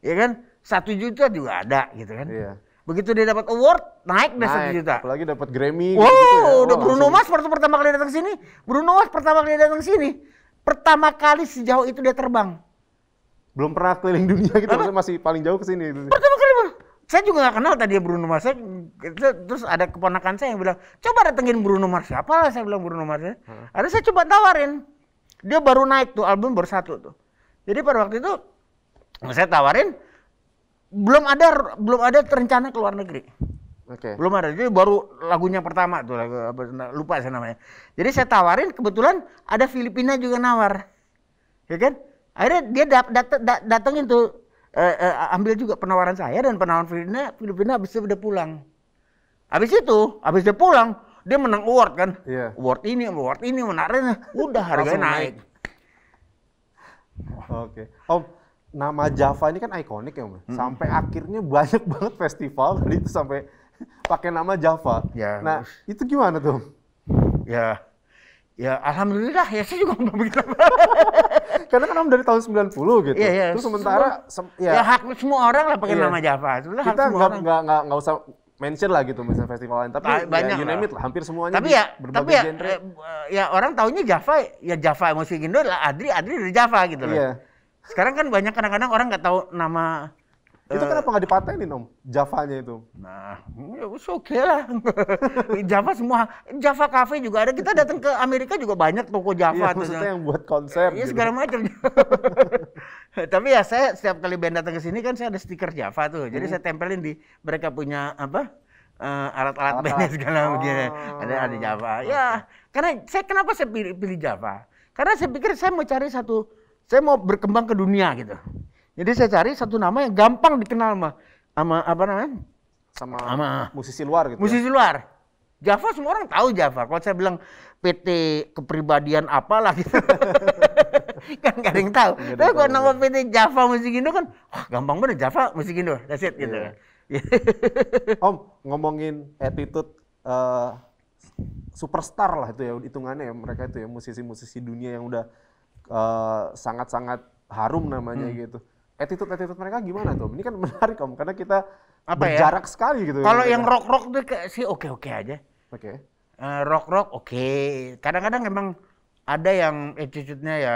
ya kan? Satu juta juga ada, gitu kan? Iya. Begitu dia dapat award, naik dari satu juta. Apalagi dapat Grammy. Wow, gitu ya. udah oh, Bruno Mars pertama kali datang sini. Bruno Mars pertama kali datang sini Pertama kali sejauh itu dia terbang. Belum pernah keliling dunia gitu, masih paling jauh ke sini. Gitu. Pertama kali, saya juga gak kenal tadi Bruno Mars. Saya, terus ada keponakan saya yang bilang, coba datengin Bruno Mars. Apalah saya bilang Bruno Mars. Ya. Hmm. Ada saya coba tawarin. Dia baru naik tuh, album bersatu tuh. Jadi pada waktu itu, saya tawarin, belum ada belum ada rencana ke luar negeri. Okay. Belum ada. Jadi baru lagunya pertama tuh lagu apa nah, lupa saya namanya. Jadi saya tawarin kebetulan ada Filipina juga nawar. Ya kan? Akhirnya dia dat dat dat datengin tuh eh, eh, ambil juga penawaran saya dan penawaran Filipina Filipina habis udah pulang. Habis itu, habis dia pulang, dia menang award kan? Yeah. Award ini, award ini menariknya. Udah harganya naik. Oke. Okay. Om, nama Java ini kan ikonik ya, Om. Hmm. Sampai akhirnya banyak banget festival tadi itu sampai (laughs) pakai nama Java. Ya. Nah, itu gimana tuh? Ya. Ya, alhamdulillah ya saya juga begitu. (laughs) Karena kan dari tahun 90 gitu. Iya, iya. Terus sementara semua, ya, ya hak semua orang lah pakai iya. nama Java. Sebenarnya kita nggak nggak nggak usah mention lah gitu misalnya festival lain tapi ya, banyak ya, you name lah hampir semuanya tapi ya tapi ya, genre. Eh, eh, ya orang taunya Java ya Java musik Indo lah Adri Adri dari Java gitu loh iya. sekarang kan banyak kadang-kadang orang nggak tahu nama itu eh. kenapa nggak dipatenin om? Javanya itu. Nah, ya oke okay lah. (laughs) Java semua, Java Cafe juga ada. Kita datang ke Amerika juga banyak toko iya, Java. Iya, maksudnya yang buat konser. Iya, gitu. segala macam. (laughs) Tapi ya saya setiap kali band datang ke sini kan saya ada stiker Java tuh. Jadi saya tempelin di mereka punya apa? Uh, alat-alat uh, bandnya segala oh. begini. Ada ada Java. Ya, karena saya kenapa saya pilih, pilih Java? Karena saya pikir saya mau cari satu, saya mau berkembang ke dunia gitu. Jadi saya cari satu nama yang gampang dikenal mah sama apa namanya? Sama, sama musisi luar gitu. Ya? Musisi ya? luar. Java semua orang tahu Java. Kalau saya bilang PT kepribadian apalah gitu. (laughs) kan gak ada yang tahu. Tapi kalau nama ya. PT Java Musik Indo kan wah gampang banget Java Musik Indo. That's it gitu. Yeah. (laughs) Om ngomongin attitude uh, superstar lah itu ya hitungannya ya mereka itu ya musisi-musisi dunia yang udah eh, sangat-sangat uh, harum namanya hmm. gitu attitude attitude mereka gimana tuh? Ini kan menarik om karena kita apa ya? berjarak ya? sekali gitu. Ya Kalau yang rock rock tuh sih oke oke aja. Oke. Okay. Uh, eh, rock rock oke. Okay. Kadang-kadang emang ada yang attitude-nya ya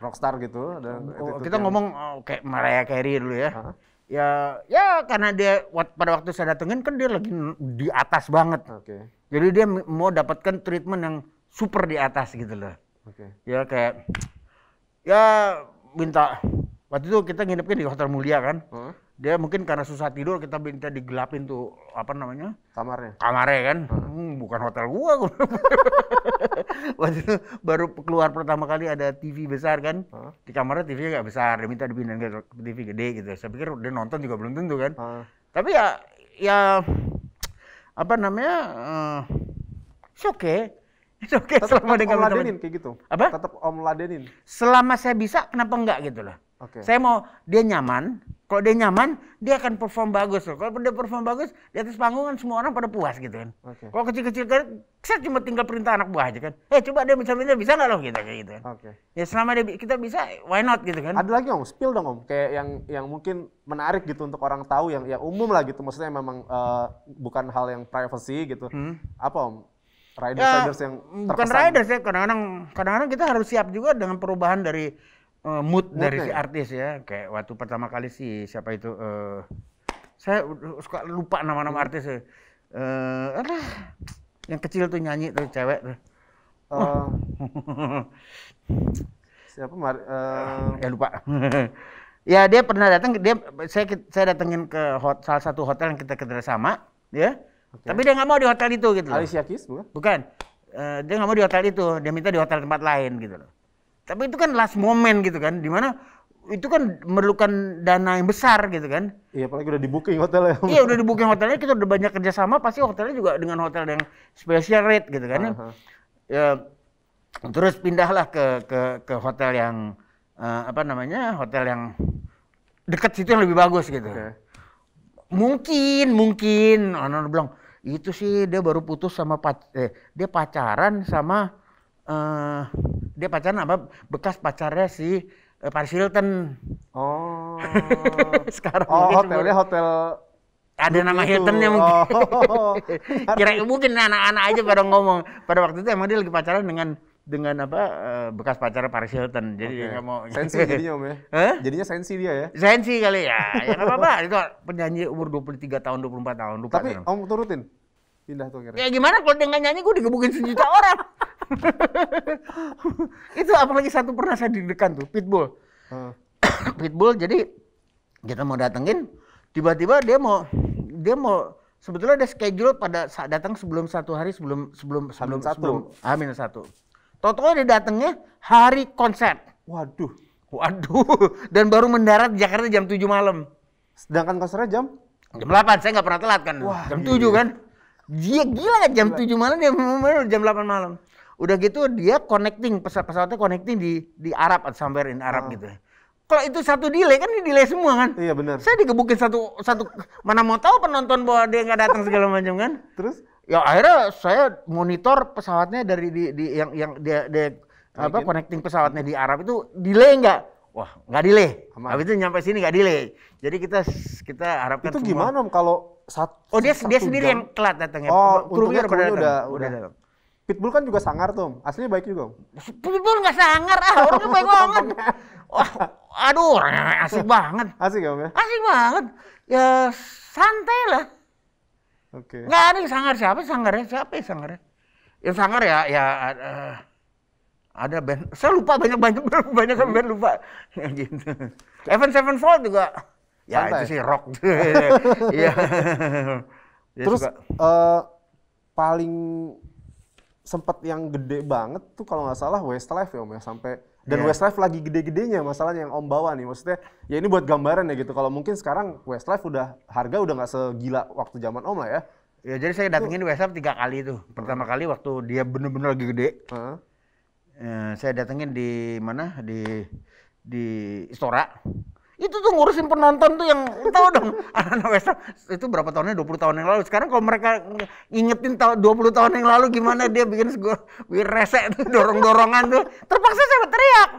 rockstar gitu. Ada oh, kita yang... ngomong oh, kayak Mariah Carey dulu ya. Huh? Ya ya karena dia pada waktu saya datengin kan dia lagi di atas banget. Oke. Okay. Jadi dia mau dapatkan treatment yang super di atas gitu loh. Oke. Okay. Ya kayak ya minta waktu itu kita nginepnya di hotel mulia kan hmm? dia mungkin karena susah tidur kita minta digelapin tuh apa namanya kamarnya kamarnya kan hmm. Hmm, bukan hotel gua (laughs) waktu itu baru keluar pertama kali ada TV besar kan hmm? di kamarnya TV nya nggak besar dia minta dipindahin ke TV gede gitu saya pikir dia nonton juga belum tentu kan hmm. tapi ya ya apa namanya uh, it's okay (laughs) It's okay tetap selama tetap dengan om ladenin kayak gitu. Apa? Tetap om ladenin. Selama saya bisa, kenapa enggak gitu loh. Okay. Saya mau dia nyaman. Kalau dia nyaman, dia akan perform bagus Kalau Kalau dia perform bagus, di atas panggung kan semua orang pada puas gitu kan. Okay. Kalau kecil-kecil kan, saya cuma tinggal perintah anak buah aja kan. Eh hey, coba dia misalnya bisa nggak loh kita kayak gitu kan. Okay. Ya selama dia, kita bisa, why not gitu kan. Ada lagi om, spill dong om, kayak yang yang mungkin menarik gitu untuk orang tahu yang yang umum lah gitu. Maksudnya memang uh, bukan hal yang privacy gitu. Hmm. Apa om? Riders, ya, riders yang terkesan. bukan riders ya kadang-kadang kadang-kadang kita harus siap juga dengan perubahan dari Eh, mood, mood dari si artis ya. Kayak waktu pertama kali sih siapa itu uh, saya suka lupa nama-nama hmm. artis. Ya. Eh uh, yang kecil tuh nyanyi tuh cewek tuh. Uh, (laughs) siapa Mar uh... ya lupa. (laughs) ya dia pernah datang dia saya saya datengin ke hot, salah satu hotel yang kita kerja sama ya. Okay. Tapi dia nggak mau di hotel itu gitu Alicia Keys bukan? Bukan. Uh, dia nggak mau di hotel itu, dia minta di hotel tempat lain gitu loh. Tapi itu kan last moment gitu kan, dimana itu kan memerlukan dana yang besar gitu kan. Iya, apalagi udah di booking hotelnya. Iya, udah di booking hotelnya, kita udah banyak kerjasama, pasti hotelnya juga dengan hotel yang special rate gitu kan. Uh -huh. Ya, terus pindahlah ke ke ke hotel yang uh, apa namanya, hotel yang dekat situ yang lebih bagus gitu. Okay. Mungkin, mungkin, anak bilang itu sih dia baru putus sama pac eh, dia pacaran sama uh, dia pacaran apa bekas pacarnya si uh, Paris Hilton. Oh. (laughs) Sekarang oh, hotelnya hotel ada nama Hiltonnya oh. mungkin. Oh. (laughs) Kira mungkin anak-anak aja pada ngomong. Pada waktu itu emang dia lagi pacaran dengan dengan apa eh, bekas pacar Paris Hilton. Jadi okay. dia nggak mau. Sensi jadinya om ya? Huh? Jadinya sensi dia ya? Sensi kali ya. Ya apa-apa. (laughs) Itu penyanyi umur 23 tahun, 24 tahun. Lupa Tapi tahun. om turutin? Pindah tuh kira. Ya gimana kalau dia nggak nyanyi gue digebukin sejuta orang. (laughs) itu apalagi satu pernah saya didekan tuh pitbull. Hmm. (coughs) pitbull jadi kita mau datengin tiba-tiba dia mau dia mau sebetulnya ada schedule pada saat datang sebelum satu hari sebelum sebelum sebelum satu. sebelum amin satu. Toto dia datangnya hari konser. Waduh. Waduh. (laughs) Dan baru mendarat di Jakarta jam 7 malam. Sedangkan konsernya jam? Jam 8. Saya nggak pernah telat kan. Wah, jam iya. iya. kan. Dia gila kan jam tujuh malam dia mau jam delapan malam. Udah gitu dia connecting pesawat-pesawatnya connecting di di Arab atau somewhere in Arab oh. gitu. Ya. Kalau itu satu delay kan ini delay semua kan? Iya benar. Saya digebukin satu satu mana mau tahu penonton bahwa dia nggak datang segala macam kan? (laughs) Terus? Ya akhirnya saya monitor pesawatnya dari di, di yang yang dia, dia apa connecting pesawatnya di Arab itu delay nggak? Wah, nggak delay. Aman. Habis itu nyampe sini nggak delay. Jadi kita kita harapkan Itu semua. gimana kalau satu Oh, dia satu dia sendiri jam. yang telat datangnya. Oh, untungnya udah udah, udah, udah Pitbull kan juga sangar tuh, aslinya baik juga. Pitbull nggak sangar ah, orangnya baik (laughs) banget. Wah, aduh, asik banget. Asik ya, Om ya? Asik banget. Ya santai lah. Oke. Okay. Nggak ada yang sangar siapa sangarnya siapa yang sangarnya? Yang sangar ya ya uh, ada band. Saya lupa banyak banyak (laughs) banyak kan band lupa. Ya, gitu. Seven Sevenfold juga. Ya santai. itu sih rock. (laughs) Iya. Terus uh, paling sempat yang gede banget tuh kalau nggak salah Westlife ya Om ya sampai dan yeah. Westlife lagi gede-gedenya masalahnya yang Om bawa nih maksudnya ya ini buat gambaran ya gitu kalau mungkin sekarang Westlife udah harga udah nggak segila waktu zaman Om lah ya ya jadi saya datengin Westlife tiga kali tuh pertama kali waktu dia bener-bener lagi gede uh. saya datengin di mana di di Istora itu tuh ngurusin penonton tuh yang (laughs) tahu dong anak-anak West itu berapa tahunnya 20 tahun yang lalu sekarang kalau mereka ingetin tahun 20 tahun yang lalu gimana dia bikin gue bikin rese (laughs) dorong-dorongan tuh terpaksa saya teriak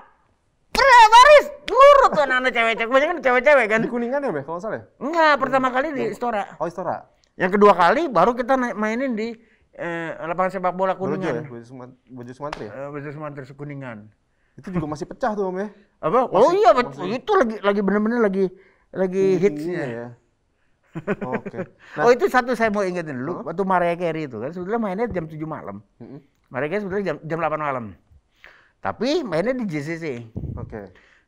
Pernah baris nurut tuh anak-anak cewek-cewek banyak kan cewek-cewek kan di kuningan ya Beh kalau salah ya? enggak pertama kali di Istora oh Istora yang kedua kali baru kita mainin di eh, lapangan sepak bola ya, kuningan Bojo ya Bojo Sumantri ya Bojo Sumantri Sekuningan itu juga masih pecah tuh om ya apa oh oh iya betul itu lagi lagi benar-benar lagi lagi iya, hitsnya iya. ya Oke. Okay. (laughs) Nah, oh itu satu saya mau ingetin dulu. Waktu Maria Carey itu kan sebetulnya mainnya jam tujuh malam. Maria Carey sebetulnya jam, jam delapan malam. Tapi mainnya di JCC. Oke. Okay.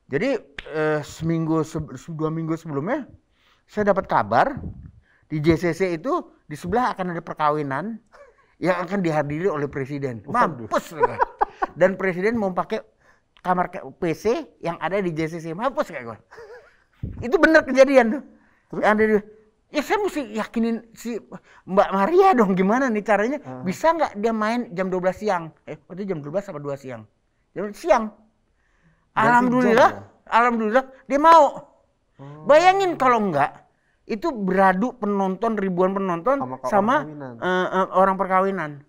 Jadi eh, seminggu se dua minggu sebelumnya saya dapat kabar di JCC itu di sebelah akan ada perkawinan yang akan dihadiri oleh presiden. Mampus. Dan presiden mau pakai kamar PC yang ada di JCC mampus kayak gue itu bener kejadian tuh Terus? yang ada ya saya mesti yakinin si Mbak Maria dong gimana nih caranya hmm. bisa nggak dia main jam 12 siang eh waktu jam 12 apa 2 siang jam siang alhamdulillah ya? alhamdulillah dia mau hmm. bayangin kalau enggak itu beradu penonton ribuan penonton sama, sama uh, uh, orang perkawinan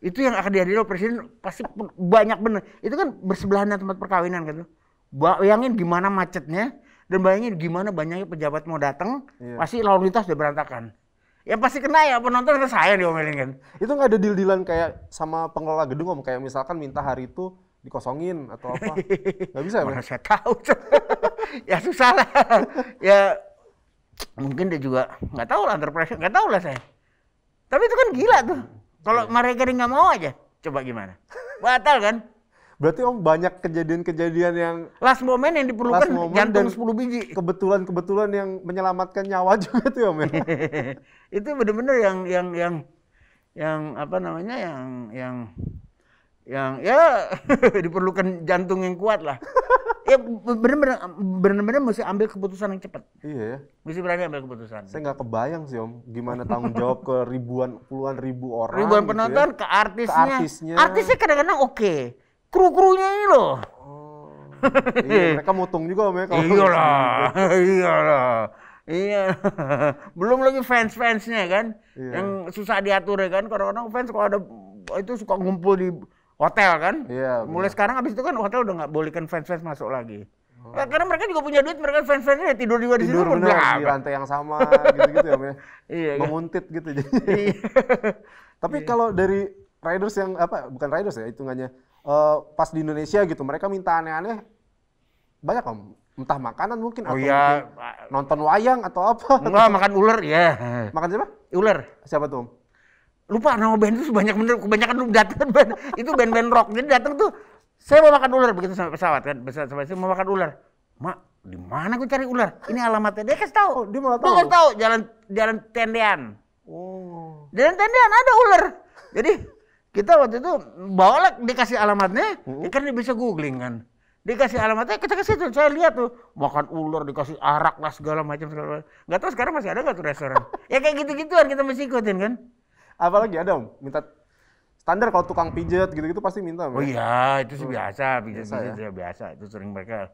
itu yang akan dihadiri presiden pasti banyak bener itu kan bersebelahan dengan tempat perkawinan gitu bayangin gimana macetnya dan bayangin gimana banyaknya pejabat mau datang iya. pasti lalu lintas udah berantakan ya pasti kena ya penonton itu kan saya diomelin kan itu nggak ada deal dealan kayak sama pengelola gedung om kayak misalkan minta hari itu dikosongin atau apa (laughs) nggak bisa ya mana saya tahu (laughs) ya susah lah ya mungkin dia juga nggak tahu lah pressure nggak tahu lah saya tapi itu kan gila tuh kalau yeah. Marigari nggak mau aja, coba gimana? Batal kan? Berarti om banyak kejadian-kejadian yang last moment yang diperlukan last moment jantung dan 10 biji. Kebetulan-kebetulan yang menyelamatkan nyawa juga tuh om ya. (laughs) itu bener-bener yang yang yang yang apa namanya yang yang yang ya (laughs) diperlukan jantung yang kuat lah ya bener-bener bener-bener mesti ambil keputusan yang cepat. Iya ya. Mesti berani ambil keputusan. Saya nggak kebayang sih om, gimana tanggung jawab ke ribuan puluhan ribu orang. Ribuan gitu ya. penonton ya. ke artisnya. Ke artisnya. Artisnya kadang-kadang oke. Okay. Kru-krunya ini loh. Oh, iya, (laughs) mereka motong juga om ya kalau. Iyalah, iyalah. Iya. (laughs) (laughs) iya, iya. Belum lagi fans-fansnya kan. Iya. Yang susah diatur ya kan. Kadang-kadang fans kalau ada itu suka ngumpul di hotel kan. Iya. Mulai bener. sekarang abis itu kan hotel udah nggak bolehkan fans-fans masuk lagi. Oh. Nah, karena mereka juga punya duit, mereka fans-fansnya ya tidur juga di situ Tidur di lantai yang sama (laughs) gitu-gitu ya, ya. Iya, iya. Menguntit gitu iya. (laughs) Tapi iya. kalau dari riders yang apa bukan riders ya hitungannya uh, pas di Indonesia gitu mereka minta aneh-aneh banyak om entah makanan mungkin oh atau iya. mungkin nonton wayang atau apa enggak makan ular ya yeah. makan siapa ular siapa tuh om lupa nama band itu banyak bener kebanyakan lu datang (laughs) band itu band-band rock jadi datang tuh saya mau makan ular begitu sampai pesawat kan pesawat sampai saya mau makan ular mak di mana aku cari ular ini alamatnya dia kasih tahu oh, dia mau tahu kasih tahu jalan jalan tendean oh jalan tendean ada ular jadi kita waktu itu bolak dikasih alamatnya uh hmm. -huh. Ya kan dia bisa googling kan dikasih alamatnya kita kasih tuh saya lihat tuh makan ular dikasih arak lah segala macam segala macam nggak tahu sekarang masih ada nggak tuh restoran (laughs) ya kayak gitu gituan kita masih ikutin kan Apalagi ada om, minta standar kalau tukang pijat gitu-gitu pasti minta. Oh ya. iya, itu sih oh, biasa, pijet-pijet ya? ya biasa, itu sering mereka.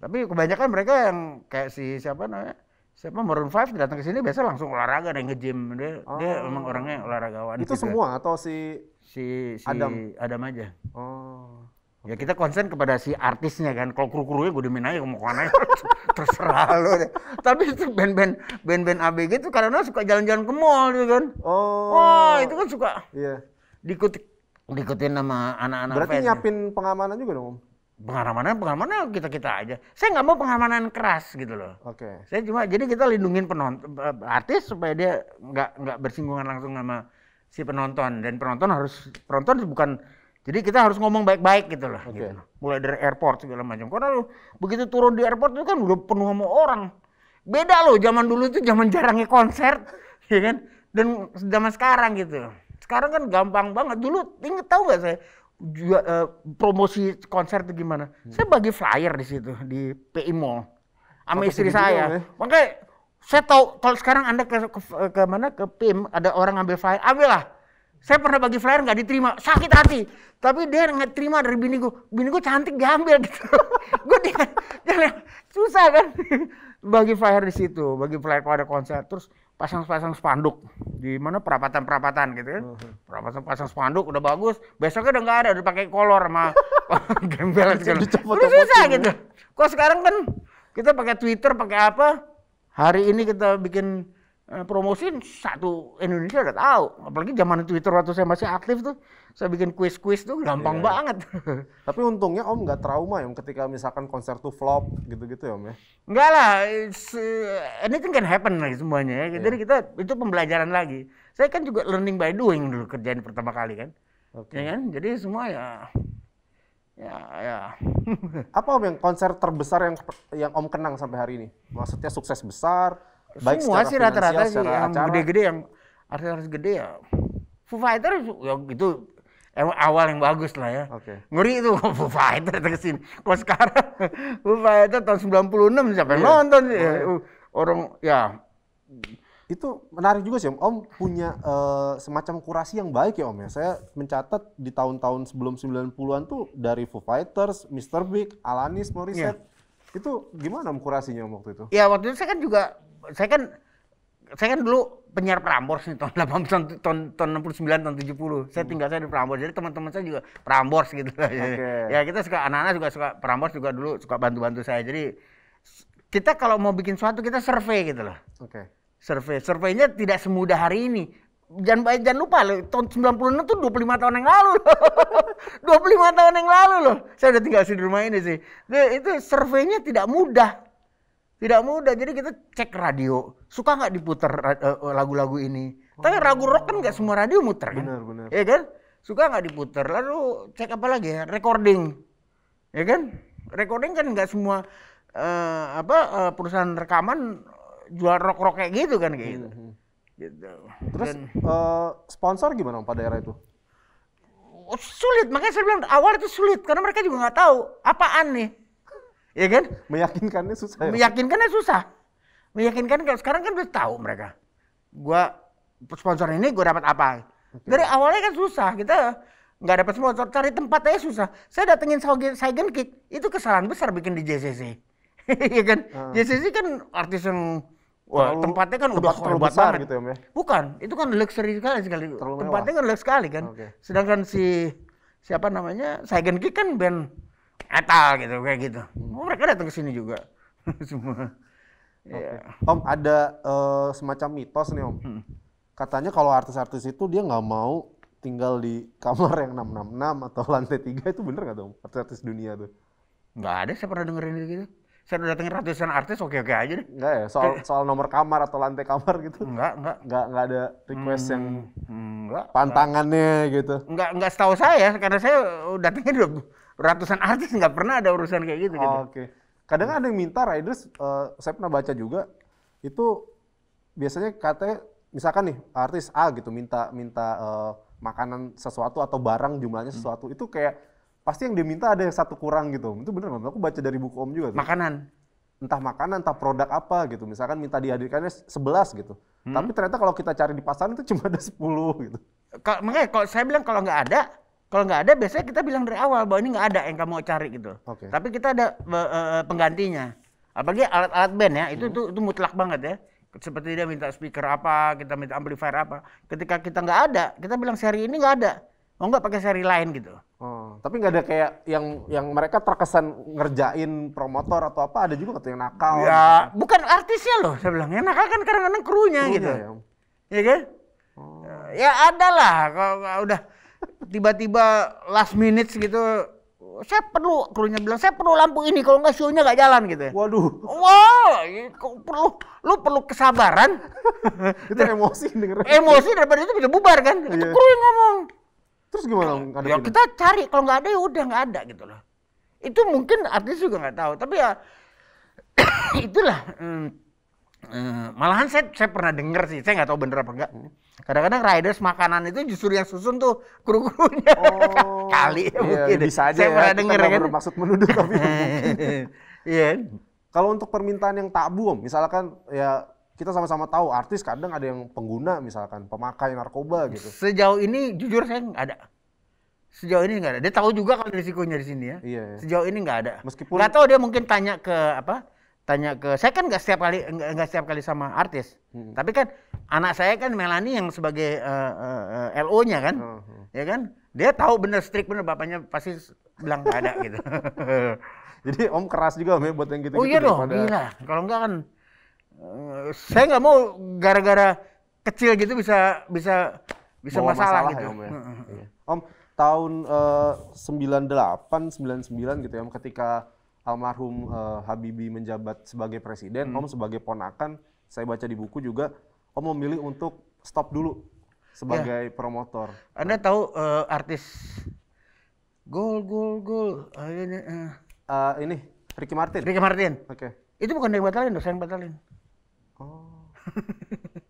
Tapi kebanyakan mereka yang kayak si siapa namanya? siapa Maroon five datang ke sini biasa langsung olahraga dan nge-gym dia oh. dia emang orangnya olahragawan itu gitu. semua atau si si si Adam Adam aja oh Ya kita konsen kepada si artisnya kan. Kalau kru-krunya gue demin aja mau kemana ya? (laughs) terserah lo. Deh. Tapi itu band-band band-band ABG itu karena suka jalan-jalan ke mall gitu kan. Oh. Wah, itu kan suka. Iya. Diikuti diikutin sama anak-anak Berarti fans, nyiapin ya. pengamanan juga dong, Om? Pengamanan, pengamanan kita-kita aja. Saya nggak mau pengamanan keras gitu loh. Oke. Okay. Saya cuma jadi kita lindungin penonton eh, artis supaya dia nggak nggak bersinggungan langsung sama si penonton dan penonton harus penonton bukan jadi kita harus ngomong baik-baik gitu loh. Okay. Gitu. Mulai dari airport segala macam. Karena lu, begitu turun di airport itu kan udah penuh sama orang. Beda loh zaman dulu itu zaman jarangnya konser, (laughs) ya kan? Dan zaman sekarang gitu. Sekarang kan gampang banget. Dulu inget tau gak saya juga, uh, promosi konser itu gimana? Hmm. Saya bagi flyer di situ di PI Mall sama istri saya. Ya? Makanya saya tahu kalau sekarang Anda ke, ke, ke mana ke PIM ada orang ambil flyer, ambillah saya pernah bagi flyer nggak diterima, sakit hati. Tapi dia nggak terima dari bini gue. Bini gue cantik diambil gitu. (laughs) gue dia, dia, susah kan. (laughs) bagi flyer di situ, bagi flyer kalau ada konser. Terus pasang-pasang spanduk di mana perapatan-perapatan gitu kan. Perapatan-pasang spanduk udah bagus, besoknya udah nggak ada, udah pakai kolor sama (laughs) gembel segala. Udah susah ya. gitu. Kok sekarang kan kita pakai Twitter, pakai apa? Hari ini kita bikin Eh, promosi satu Indonesia udah tahu. Apalagi zaman Twitter waktu saya masih aktif tuh, saya bikin kuis-kuis tuh gampang yeah. banget. (laughs) Tapi untungnya Om nggak trauma ya ketika misalkan konser tuh flop gitu-gitu ya Om ya? Enggak lah, eh, anything kan happen lah semuanya ya. Iya. Jadi kita itu pembelajaran lagi. Saya kan juga learning by doing dulu kerjaan pertama kali kan. Okay. Ya kan? Jadi semua ya Ya, ya. (laughs) Apa om yang konser terbesar yang yang om kenang sampai hari ini? Maksudnya sukses besar, Baik semua sih rata-rata sih yang gede-gede yang artis-artis gede ya Foo Fighters ya gitu awal yang bagus lah ya. Okay. Ngeri itu (laughs) Foo Fighter ke sini. Kok sekarang (laughs) Foo Fighter tahun 96 siapa yang yeah. nonton sih? Yeah. Uh, orang ya itu menarik juga sih Om. Om punya uh, semacam kurasi yang baik ya Om ya. Saya mencatat di tahun-tahun sebelum 90-an tuh dari Foo Fighters, Mr. Big, Alanis Morissette. Yeah. Itu gimana Om kurasinya Om waktu itu? Ya waktu itu saya kan juga saya kan saya kan dulu penyiar Prambors nih tahun 80 tahun, tahun 69 tahun 70. Saya hmm. tinggal saya di Prambors. Jadi teman-teman saya juga Prambors gitu (laughs) Okay. Ya kita suka anak-anak juga suka Prambors juga dulu suka bantu-bantu saya. Jadi kita kalau mau bikin suatu kita survei gitu loh. Oke. Okay. Survei. Surveinya tidak semudah hari ini. Jangan jangan lupa loh, tahun 96 puluh 25 tahun yang lalu loh. 25 (laughs) tahun yang lalu loh. Saya udah tinggal di rumah ini sih. Itu surveinya tidak mudah tidak mudah. Jadi kita cek radio. Suka nggak diputar uh, lagu-lagu ini? Oh. Tapi ragu rock kan nggak semua radio muter kan? Benar, benar. ya kan? Suka nggak diputar. Lalu cek apa lagi ya? Recording. Ya kan? Recording kan nggak semua uh, apa uh, perusahaan rekaman jual rock-rock kayak gitu kan kayak gitu. Hmm. hmm. gitu. Terus Dan, uh, sponsor gimana pada era itu? Oh, sulit, makanya saya bilang awal itu sulit karena mereka juga nggak tahu apaan nih ya kan? Meyakinkannya susah. Ya? Meyakinkannya susah. Meyakinkan kalau sekarang kan udah tahu mereka. Gua sponsor ini gue dapat apa. Okay. Dari awalnya kan susah kita nggak dapat sponsor cari tempat aja susah. Saya datengin Saigon Kick itu kesalahan besar bikin di JCC. (laughs) Iya kan? Hmm. Ah. JCC kan artis yang Wah, terlalu, tempatnya kan tempat udah besar banget. Gitu ya, Om, ya? Bukan, itu kan luxury sekali sekali. Terlalu tempatnya mewah. kan luxury sekali kan. Okay. Sedangkan si siapa namanya? Saigon Kick kan band metal gitu kayak gitu. Oh, mereka datang ke sini juga (laughs) semua. Okay. Iya. Yeah. Om ada uh, semacam mitos nih Om. Hmm. Katanya kalau artis-artis itu dia nggak mau tinggal di kamar yang 666 atau lantai tiga itu bener nggak dong Artis-artis dunia tuh. Nggak ada saya pernah dengerin gitu. Saya udah datengin ratusan artis oke-oke aja deh. nggak ya, soal soal nomor kamar atau lantai kamar gitu. nggak nggak nggak nggak ada request hmm, yang nggak pantangannya enggak. gitu. nggak nggak setahu saya karena saya datengin udah ratusan artis nggak pernah ada urusan kayak gitu. Oh, gitu. Oke. Okay. Kadang hmm. ada yang minta riders, uh, eh, saya pernah baca juga itu biasanya katanya misalkan nih artis A gitu minta minta uh, makanan sesuatu atau barang jumlahnya hmm. sesuatu hmm. itu kayak pasti yang diminta ada yang satu kurang gitu. Itu bener nggak? Aku baca dari buku Om juga. Tuh. Makanan. Entah makanan, entah produk apa gitu. Misalkan minta dihadirkannya sebelas gitu. Hmm. Tapi ternyata kalau kita cari di pasaran itu cuma ada sepuluh gitu. Kalo, makanya kalau saya bilang kalau nggak ada, kalau nggak ada, biasanya kita bilang dari awal bahwa ini nggak ada yang kamu mau cari gitu. Okay. Tapi kita ada uh, penggantinya. Apalagi alat-alat band ya, itu, hmm. itu itu mutlak banget ya. Seperti dia minta speaker apa, kita minta amplifier apa. Ketika kita nggak ada, kita bilang seri ini nggak ada. Mau nggak pakai seri lain gitu? Oh, tapi nggak ada kayak yang yang mereka terkesan ngerjain promotor atau apa ada juga tuh yang nakal. Ya, gitu. bukan artisnya loh, saya bilang. Yang nakal kan kadang-kadang krunya, krunya gitu. Ya. Iya ya kan? Oh. Ya, ya ada lah, kalau udah tiba-tiba last minutes gitu saya perlu krunya bilang saya perlu lampu ini kalau nggak show-nya nggak jalan gitu ya. Waduh. Wow, iya, perlu lu perlu kesabaran. (laughs) itu emosi denger. Emosi daripada itu bisa bubar kan. Itu yeah. kru yang ngomong. Terus gimana? ya kita cari kalau nggak ada ya udah nggak ada gitu loh. Itu mungkin artis juga nggak tahu tapi ya (coughs) itulah. Hmm, Eh, malahan saya saya pernah dengar sih, saya nggak tahu bener apa enggak. Kadang-kadang riders makanan itu justru yang susun tuh kru-krunya. Oh, (laughs) kali ya iya, mungkin. Ya. Bisa aja saya ya, pernah dengar kan. bermaksud menuduh tapi (laughs) Iya. Kalau untuk permintaan yang tak buang, misalkan ya kita sama-sama tahu artis kadang ada yang pengguna misalkan pemakai narkoba gitu. Sejauh ini jujur saya nggak ada. Sejauh ini nggak ada. Dia tahu juga kalau risikonya di sini ya. Iya. iya. Sejauh ini nggak ada. Meskipun nggak tahu dia mungkin tanya ke apa tanya ke saya kan nggak setiap kali nggak setiap kali sama artis hmm. tapi kan anak saya kan Melani yang sebagai uh, eh, uh, eh, eh, LO-nya kan uh ya kan dia tahu bener strik bener bapaknya pasti bilang gak ada gitu (laughs) jadi om keras juga om ya buat yang gitu, -gitu oh iya dong gila iya. kalau enggak kan uh, saya nggak mau gara-gara kecil gitu bisa bisa bisa masalah, masalah gitu ya, om, ya. Iya. om tahun uh, 98 99 gitu ya om ketika almarhum uh, eh, Habibie menjabat sebagai presiden, hmm. Om sebagai ponakan, saya baca di buku juga, Om memilih untuk stop dulu sebagai ya. promotor. Anda tahu uh, artis gol gol gol ini, uh. Uh, ini Ricky Martin. Ricky Martin. Oke. Okay. Itu bukan yang batalin, saya yang batalin. Oh.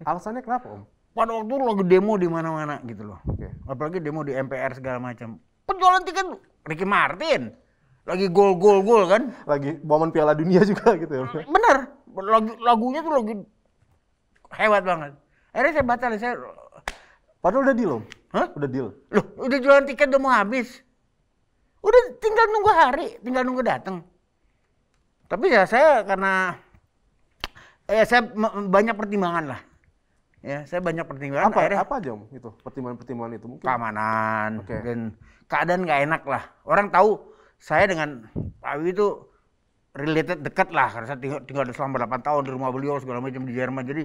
Alasannya kenapa, Om? Pada waktu itu lagi demo di mana-mana gitu loh. Okay. Apalagi demo di MPR segala macam. Penjualan tiket Ricky Martin lagi gol gol gol kan lagi momen Piala Dunia juga (laughs) gitu ya bener lagi, lagunya tuh lagi hebat banget akhirnya saya batal saya padahal udah deal om Hah? udah deal loh udah jualan tiket udah mau habis udah tinggal nunggu hari tinggal nunggu datang tapi ya saya karena ya saya banyak pertimbangan lah ya saya banyak pertimbangan apa akhirnya, apa aja itu pertimbangan pertimbangan itu mungkin keamanan okay. dan keadaan nggak enak lah orang tahu saya dengan Pak Wi itu related dekat lah karena saya tinggal, tinggal selama 8 tahun di rumah beliau segala macam di Jerman jadi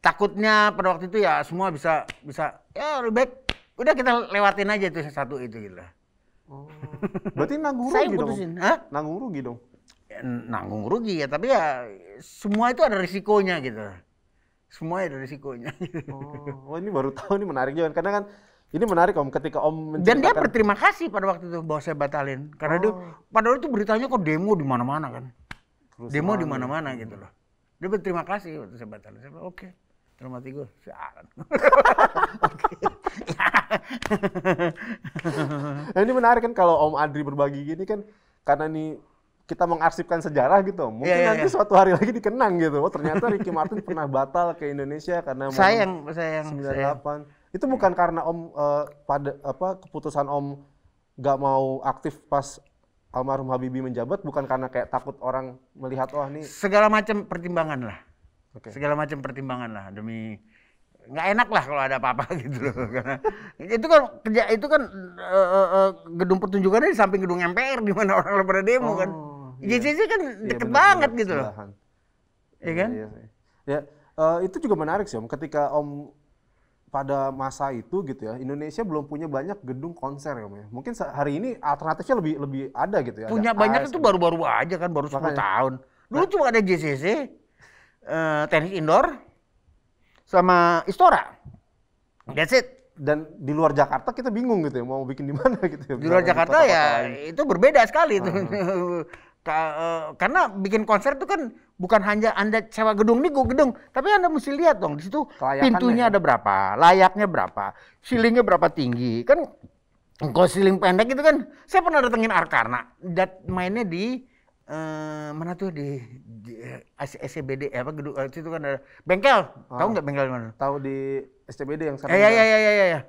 takutnya pada waktu itu ya semua bisa bisa ya lebih baik udah kita lewatin aja itu satu itu gitu lah. Oh. Berarti (laughs) nanggung rugi saya putusin. dong? Hah? Nanggung rugi dong? Ya, nanggung rugi ya tapi ya semua itu ada risikonya gitu. Semua ada risikonya. Oh, oh ini baru tahu ini menarik juga karena kan ini menarik Om ketika Om Dan dia berterima kasih pada waktu itu bahwa saya batalin karena oh. dia waktu itu beritanya kok demo di mana-mana kan. Terus demo di mana-mana gitu loh. Dia berterima kasih waktu saya batalin. Saya bilang, oke. Okay. Terima saya gue, siaran. nah, ini menarik kan kalau Om Adri berbagi gini kan karena ini kita mengarsipkan sejarah gitu. Mungkin yeah, yeah, nanti yeah. suatu hari lagi dikenang gitu. Oh, ternyata Ricky Martin pernah batal ke Indonesia karena sayang sayang 98. Itu hmm. bukan hmm. karena Om uh, pada apa keputusan Om nggak mau aktif pas almarhum Habibie menjabat bukan karena kayak takut orang melihat wah oh, nih segala macam pertimbangan lah. Okay. Segala macam pertimbangan lah demi nggak enak lah kalau ada apa-apa (laughs) gitu loh karena itu kan kerja itu kan uh, uh, gedung pertunjukannya di samping gedung MPR di mana orang pada demo kan. oh, iya. kan iya. JCC kan deket iya, bener, banget bener, gitu loh iya, kan iya, iya. iya. ya uh, itu juga menarik sih om ketika om pada masa itu gitu ya Indonesia belum punya banyak gedung konser ya, ya. mungkin hari ini alternatifnya lebih lebih ada gitu ya punya banyak AS, itu gitu. baru-baru gitu. aja kan baru 10 tahun dulu nah. cuma ada JCC uh, eh, tenis indoor sama Istora that's it dan di luar Jakarta kita bingung gitu ya mau bikin di mana gitu ya di luar Jakarta ya itu berbeda sekali uh (laughs) karena bikin konser itu kan bukan hanya Anda sewa gedung nih gedung, tapi Anda mesti lihat dong di situ Kelayakan pintunya ada berapa, layaknya berapa, ceilingnya berapa tinggi. Kan kalau siling pendek itu kan saya pernah datengin Arkana, dat mainnya di eh, mana tuh di, di eh, SCBD eh, apa gedung eh, itu kan ada bengkel. oh. Tahu nggak bengkel mana? Tahu di SCBD yang sekarang. Iya iya iya iya iya. Ya.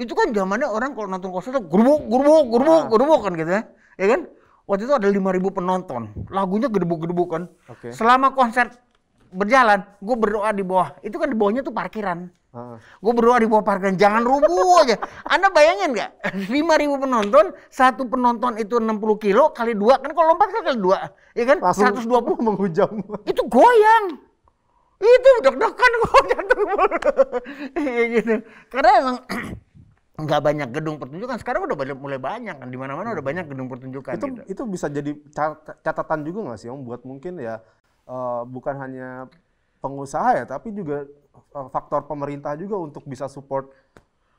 Itu kan zamannya orang kalau nonton konser tuh gerbuk gerbuk gerbuk ah. gerbuk kan gitu ya. Ya kan? waktu itu ada lima ribu penonton. Lagunya gedebuk-gedebuk kan. Okay. Selama konser berjalan, gue berdoa di bawah. Itu kan di bawahnya tuh parkiran. Uh. Gue berdoa di bawah parkiran, jangan rubuh aja. Anda bayangin nggak? (laughs) ribu penonton, satu penonton itu 60 kilo kali dua kan kalau lompat kan kali dua, ya kan? Langsung 120 (laughs) menghujam. Itu goyang. Itu deg-degan gue (laughs) jatuh. ya gitu. Karena emang (clears throat) nggak banyak gedung pertunjukan sekarang udah mulai banyak kan di mana mana udah hmm. banyak gedung pertunjukan itu gitu. itu bisa jadi catatan juga nggak sih om buat mungkin ya uh, bukan hanya pengusaha ya tapi juga uh, faktor pemerintah juga untuk bisa support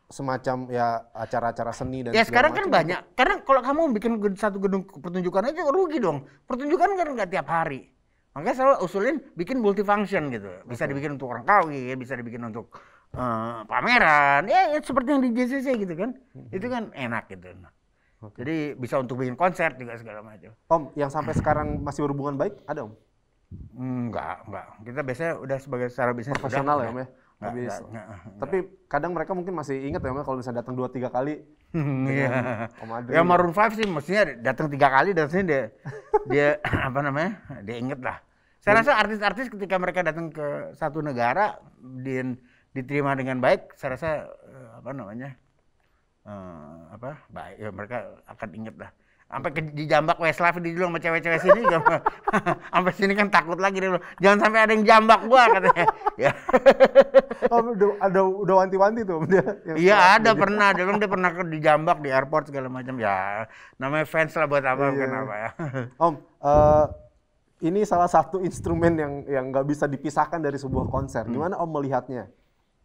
semacam ya acara-acara seni dan ya sekarang kan macam. kan banyak karena kalau kamu bikin satu gedung pertunjukan aja rugi dong pertunjukan kan nggak tiap hari makanya saya usulin bikin multifunction gitu bisa okay. dibikin untuk orang kawin bisa dibikin untuk uh, pameran ya, ya seperti yang di JCC gitu kan hmm. itu kan enak gitu okay. jadi bisa untuk bikin konser juga segala macam Om yang sampai sekarang masih berhubungan baik ada Om Enggak, enggak. Kita biasanya udah sebagai secara bisnis profesional ya, Om ya. Enggak, Habis, enggak, enggak, enggak. Tapi kadang mereka mungkin masih ingat ya, Om, ya, kalau misalnya datang dua tiga kali. Hmm, iya. Om Adri. Ya Maroon 5 sih mestinya datang tiga kali dan sini dia dia (clears throat) apa namanya? Dia inget lah. Saya rasa artis-artis ketika mereka datang ke satu negara dia diterima dengan baik, saya rasa eh, apa namanya uh, apa baik ya, mereka akan inget lah sampai ke dijambak Westlife di dulu sama cewek-cewek sini juga (laughs) sampai sini kan takut lagi dulu. jangan sampai ada yang jambak gua katanya (laughs) ya oh, udah ada udah wanti-wanti tuh dia iya ada jadi. Gitu. pernah dia bilang dia pernah ke dijambak di airport segala macam ya namanya fans lah buat apa iya. kenapa ya (laughs) om uh, ini salah satu instrumen yang yang nggak bisa dipisahkan dari sebuah konser hmm. gimana om melihatnya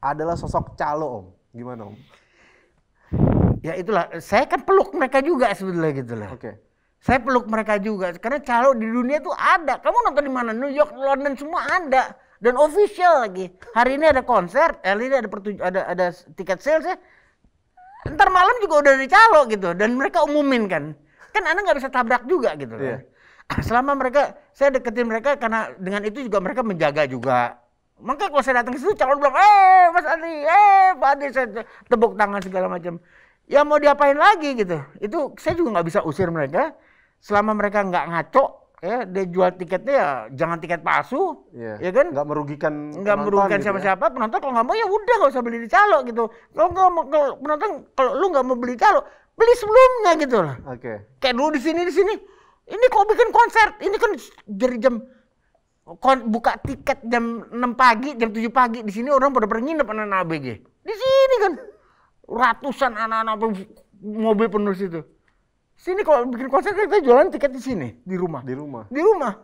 adalah sosok calo om. Gimana om? Ya itulah, saya kan peluk mereka juga sebetulnya gitu lah. Oke. Okay. Saya peluk mereka juga karena calo di dunia itu ada. Kamu nonton di mana? New York, London semua ada dan official lagi. Hari ini ada konser, eh, hari ini ada ada ada tiket sales ya. Ntar malam juga udah ada calo gitu dan mereka umumin kan. Kan Anda nggak bisa tabrak juga gitu yeah. kan. Iya. Selama mereka saya deketin mereka karena dengan itu juga mereka menjaga juga maka kalau saya datang ke situ calon bilang, eh Mas Andi, eh Pak Andi, saya tepuk tangan segala macam. Ya mau diapain lagi gitu. Itu saya juga nggak bisa usir mereka. Selama mereka nggak ngaco, ya dia jual tiketnya ya jangan tiket palsu, yeah. ya kan? Nggak merugikan Nggak merugikan siapa-siapa. Gitu ya? Penonton kalau nggak mau ya udah nggak usah beli di calo gitu. Kalau nggak mau kalau penonton kalau lu nggak mau beli calo, beli sebelumnya gitu lah. Oke. Okay. Kayak dulu di sini di sini. Ini kok bikin konser, ini kan dari jam buka tiket jam 6 pagi, jam 7 pagi. Di sini orang pada pergi nginep anak-anak ABG. Di sini kan ratusan anak-anak mobil penuh situ. Sini kalau bikin konser kita jualan tiket di sini, di rumah. Di rumah. Di rumah.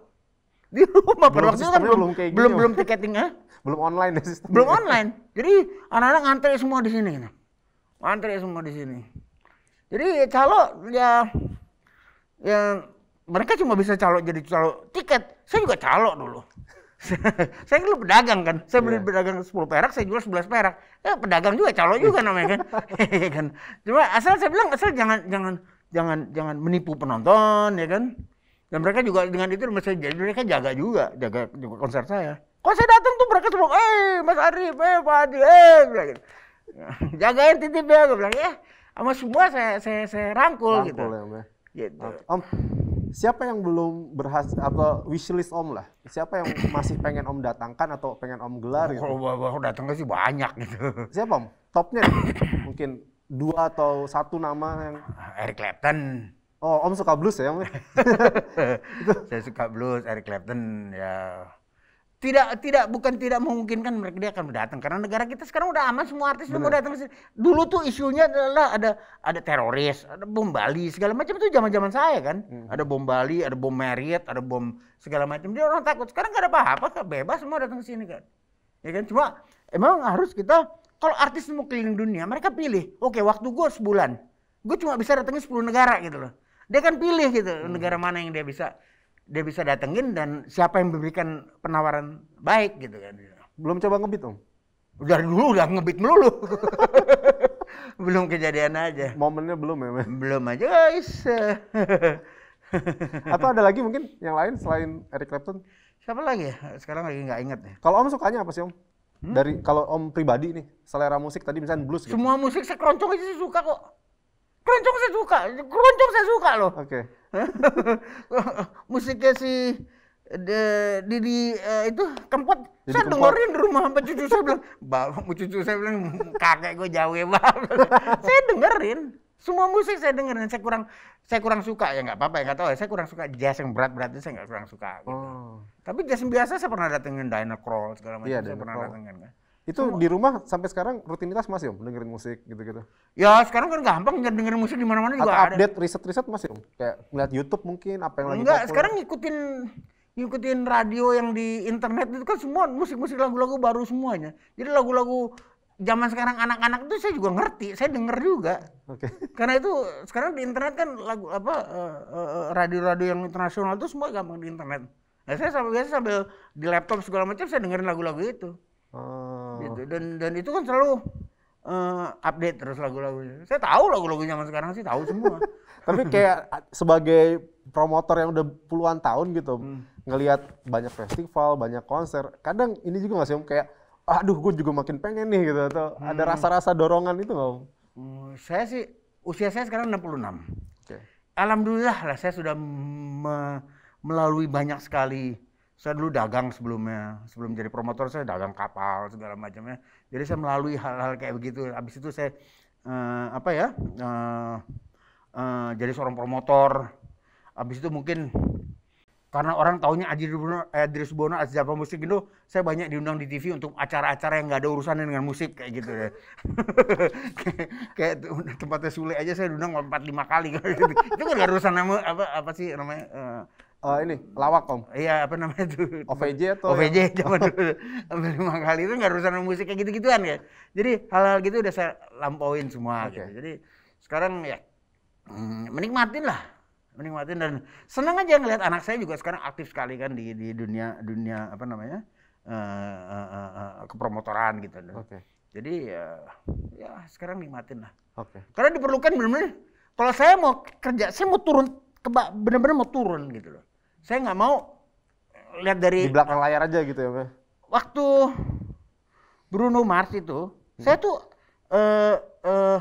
Di rumah pada waktu itu kan belum belum, belum, belum ya. Ah. belum online ya sistemnya. Belum online. Jadi anak-anak ngantri semua di sini. Gitu. Ngantri semua di sini. Jadi kalau ya yang mereka cuma bisa calok jadi calok tiket. Saya juga calok dulu. (laughs) saya dulu kan pedagang kan. Saya beli yeah. pedagang 10 perak, saya jual 11 perak. Eh pedagang juga, calok juga namanya kan. (laughs) Iya kan. Cuma asal saya bilang asal jangan jangan jangan jangan menipu penonton ya kan. Dan mereka juga dengan itu jadi mereka jaga juga, jaga juga konser saya. Kalau saya datang tuh mereka semua, eh Mas Arif, eh Pak Adi, eh bilang, gitu. (laughs) jagain titip ya, gue bilang ya, sama semua saya saya saya rangkul, gitu. rangkul gitu. Ya, gitu. Om, siapa yang belum berhasil atau wishlist Om lah? Siapa yang (clears throat) masih pengen Om datangkan atau pengen Om gelar gitu? Kalau datangnya sih banyak gitu. (laughs) Siapa Om? Topnya mungkin dua atau satu nama yang ah, Eric Clapton. Oh, Om suka blues ya, Om? (laughs) (laughs) Saya suka blues, Eric Clapton ya tidak tidak bukan tidak memungkinkan mereka dia akan datang karena negara kita sekarang udah aman semua artis udah datang dulu tuh isunya adalah ada ada teroris ada bom Bali segala macam itu zaman zaman saya kan hmm. ada bom Bali ada bom Marriott ada bom segala macam dia orang takut sekarang gak ada apa-apa bebas semua datang ke sini kan ya kan cuma emang harus kita kalau artis mau keliling dunia mereka pilih oke waktu gue sebulan gue cuma bisa datangin 10 negara gitu loh dia kan pilih gitu hmm. negara mana yang dia bisa dia bisa datengin dan siapa yang memberikan penawaran baik gitu kan. Belum coba ngebit om? Udah dulu udah ngebit melulu. (laughs) belum kejadian aja. Momennya belum ya? Belum aja guys. (laughs) Atau ada lagi mungkin yang lain selain Eric Clapton? Siapa lagi ya? Sekarang lagi nggak inget ya. Kalau om sukanya apa sih om? Hmm? Dari kalau om pribadi nih, selera musik tadi misalnya blues gitu. Semua musik sekeroncong aja sih suka kok keroncong saya suka keroncong saya suka loh oke okay. (laughs) musiknya si de, Didi uh, itu kempot Didi saya dengerin di rumah sampai cucu saya bilang bapak cucu saya bilang kakek gue jauh ya bapak. (laughs) saya dengerin semua musik saya dengerin saya kurang saya kurang suka ya nggak apa-apa ya nggak tahu ya saya kurang suka jazz yang berat-berat itu saya nggak kurang suka gitu. oh. tapi jazz yang biasa saya pernah datengin Diana segala macam yeah, saya pernah Kroll. datengin kan itu di rumah sampai sekarang rutinitas masih Om dengerin musik gitu-gitu. Ya, sekarang kan gampang dengerin musik di mana-mana juga Atau update riset-riset masih Om. Kayak ngeliat YouTube mungkin apa yang lagi Enggak, sekarang ngikutin ngikutin radio yang di internet itu kan semua musik-musik lagu-lagu baru semuanya. Jadi lagu-lagu zaman sekarang anak-anak itu saya juga ngerti, saya denger juga. Oke. Okay. (laughs) Karena itu sekarang di internet kan lagu apa eh, eh, eh, radio-radio yang internasional itu semua gampang di internet. Nah, saya sambil biasa sambil di laptop segala macam saya dengerin lagu-lagu itu. Oh. Gitu. Dan dan itu kan selalu uh, update terus lagu-lagunya. Saya tahu lagu-lagu zaman sekarang sih tahu semua. (laughs) Tapi kayak sebagai promotor yang udah puluhan tahun gitu hmm. ngelihat banyak festival, banyak konser. Kadang ini juga nggak sih om kayak aduh gue juga makin pengen nih gitu atau hmm. ada rasa-rasa dorongan itu nggak om? Hmm, saya sih usia saya sekarang 66. Okay. Alhamdulillah lah saya sudah me melalui banyak sekali saya dulu dagang sebelumnya sebelum jadi promotor saya dagang kapal segala macamnya jadi saya melalui hal-hal kayak begitu habis itu saya uh, apa ya uh, uh, jadi seorang promotor habis itu mungkin karena orang taunya Adri Subono, Adri Subono, Musik itu saya banyak diundang di TV untuk acara-acara yang nggak ada urusannya dengan musik kayak gitu ya. (laughs) kayak, tempatnya Sule aja saya diundang empat lima kali gitu. (laughs) itu kan nggak urusan nama apa apa sih namanya uh, uh, ini lawak om iya apa namanya itu OVJ atau OVJ zaman dulu sampai lima kali itu nggak urusan musik kayak gitu gituan ya jadi hal-hal gitu udah saya lampauin semua okay. gitu jadi sekarang ya mm, menikmatin lah menikmatin dan senang aja ngelihat anak saya juga sekarang aktif sekali kan di di dunia dunia apa namanya uh, uh, uh, kepromotoran gitu okay. jadi uh, ya sekarang nikmatin lah okay. karena diperlukan benar-benar kalau saya mau kerja saya mau turun benar-benar mau turun gitu loh saya nggak mau lihat dari di belakang layar aja gitu ya Pak. waktu Bruno Mars itu hmm. saya tuh eh uh,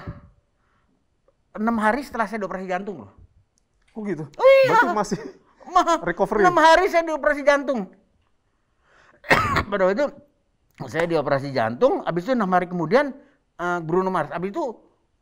enam uh, hari setelah saya dioperasi jantung loh kok oh, gitu oh, iya. Berarti masih (laughs) Ma, recovery ya? enam hari saya dioperasi jantung (coughs) pada itu saya dioperasi jantung abis itu enam hari kemudian uh, Bruno Mars abis itu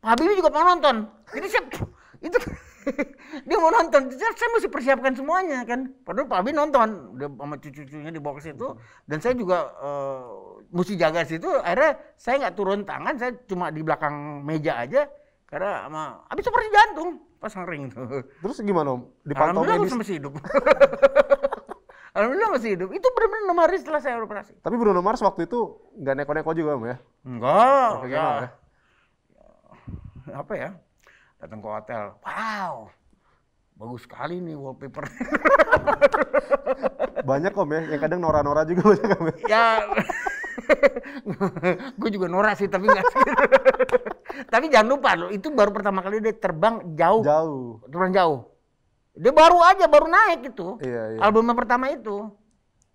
Habibie juga mau nonton jadi siap (coughs) itu (laughs) dia mau nonton saya mesti persiapkan semuanya kan padahal Pak Abi nonton dia sama cucu-cucunya di box itu dan saya juga uh, mesti jaga situ akhirnya saya nggak turun tangan saya cuma di belakang meja aja karena sama habis seperti jantung pas ngering tuh terus gimana om dipantau medis masih hidup (laughs) Alhamdulillah masih hidup. Itu benar-benar enam hari setelah saya operasi. Tapi Bruno Mars waktu itu nggak neko-neko juga om ya? Enggak. Apa ya. Apa ya? datang ke hotel wow bagus sekali nih wallpaper banyak om ya yang kadang Nora-Nora juga banyak om ya, ya (laughs) gue juga Nora sih tapi nggak (laughs) tapi jangan lupa loh itu baru pertama kali dia terbang jauh jauh terbang jauh dia baru aja baru naik itu iya, iya. albumnya pertama itu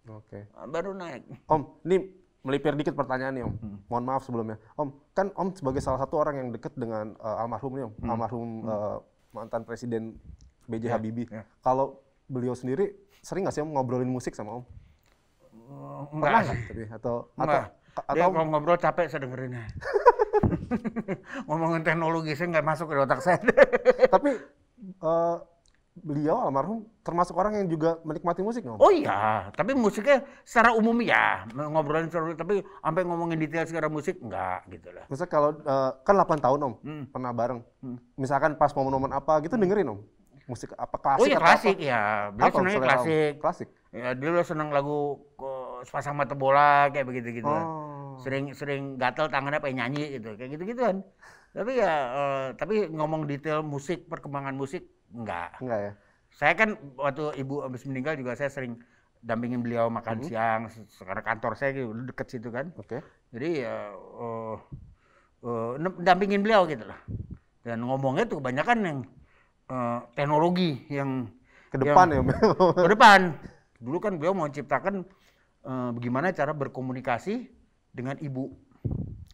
oke okay. baru naik om ini melipir dikit pertanyaan pertanyaannya om hmm. mohon maaf sebelumnya om kan om sebagai salah satu orang yang dekat dengan uh, almarhum nih om hmm. almarhum hmm. Uh, mantan presiden BJ yeah. Habibie yeah. kalau beliau sendiri sering nggak sih om ngobrolin musik sama om eh, pernah nggak tapi atau Enggak. atau atau om... ngobrol capek saya dengerinnya (laughs) ngomongin teknologi saya nggak masuk ke otak saya tapi uh, beliau almarhum termasuk orang yang juga menikmati musik nggak? Oh iya, tapi musiknya secara umum ya ngobrolin secara tapi sampai ngomongin detail secara musik nggak gitu lah. Misal kalau eh, kan 8 tahun om hmm. pernah bareng. Hmm. Misalkan pas momen-momen apa gitu hmm. dengerin om musik apa klasik Oh iya klasik apa? ya. Beliau apa, klasik. Om? Klasik. Ya, dulu seneng lagu sepasang mata bola kayak begitu-gitu. Oh. Sering sering gatel tangannya pengen nyanyi gitu. Kayak gitu-gitu kan. Tapi ya uh, tapi ngomong detail musik, perkembangan musik Enggak. Enggak ya. Saya kan waktu ibu habis meninggal juga saya sering dampingin beliau makan hmm. siang karena kantor saya gitu deket situ kan. Oke. Okay. Jadi ya uh, uh, dampingin beliau gitu lah. Dan ngomongnya tuh kebanyakan yang uh, teknologi yang ke depan yang, ya. (laughs) ke depan. Dulu kan beliau mau ciptakan uh, bagaimana cara berkomunikasi dengan ibu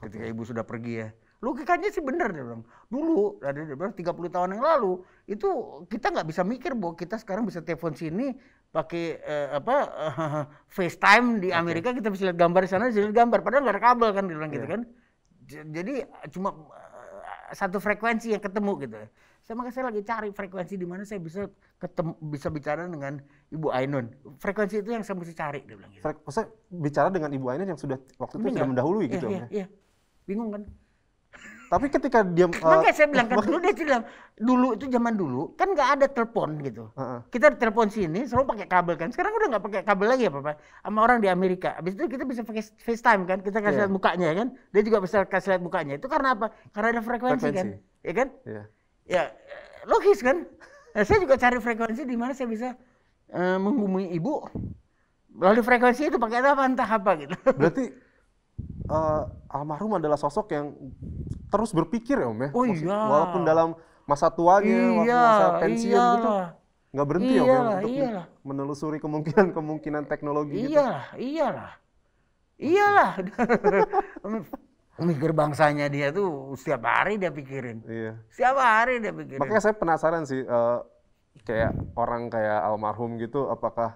ketika ibu sudah pergi ya logikanya sih bener dia bilang dulu ada dia bilang puluh tahun yang lalu itu kita nggak bisa mikir bahwa kita sekarang bisa telepon sini pakai eh, apa eh, (laughs) FaceTime di Amerika okay. kita bisa lihat gambar di sana bisa lihat gambar padahal nggak ada kabel kan dia bilang yeah. gitu iya. kan jadi cuma eh, satu frekuensi yang ketemu gitu saya makanya saya lagi cari frekuensi di mana saya bisa ketemu bisa bicara dengan Ibu Ainun. Frekuensi itu yang saya mesti cari dia bilang gitu. Frek, maksudnya bicara dengan Ibu Ainun yang sudah waktu itu iya. sudah mendahului gitu iya, gitu. Iya, iya. Bingung kan? Tapi ketika dia eh, Makanya uh, saya bilang kan dulu (laughs) dia bilang dulu itu zaman dulu kan nggak ada telepon gitu. Uh -uh. Kita telepon sini selalu pakai kabel kan. Sekarang udah nggak pakai kabel lagi ya Papa. Sama orang di Amerika. Habis itu kita bisa pakai FaceTime kan. Kita kasih yeah. lihat mukanya kan. Dia juga bisa kasih lihat mukanya. Itu karena apa? Karena ada frekuensi, kan. frekuensi. Iya kan. Ya kan? Yeah. Ya logis kan. Nah, saya juga cari frekuensi di mana saya bisa uh, menghubungi ibu Lalu frekuensi itu pakai apa entah apa gitu. Berarti uh, almarhum adalah sosok yang terus berpikir ya Om ya. Oh, Maksud, iya. Walaupun dalam masa tuanya, iya, waktu masa iya. pensiun iyalah. gitu nggak berhenti iyalah, ya Om ya, untuk iyalah. menelusuri kemungkinan-kemungkinan teknologi iyalah, gitu. Iyalah, iyalah. Iyalah. (laughs) mikir bangsanya dia tuh setiap hari dia pikirin. Iya. Setiap hari dia pikirin. Makanya saya penasaran sih uh, kayak orang kayak almarhum gitu apakah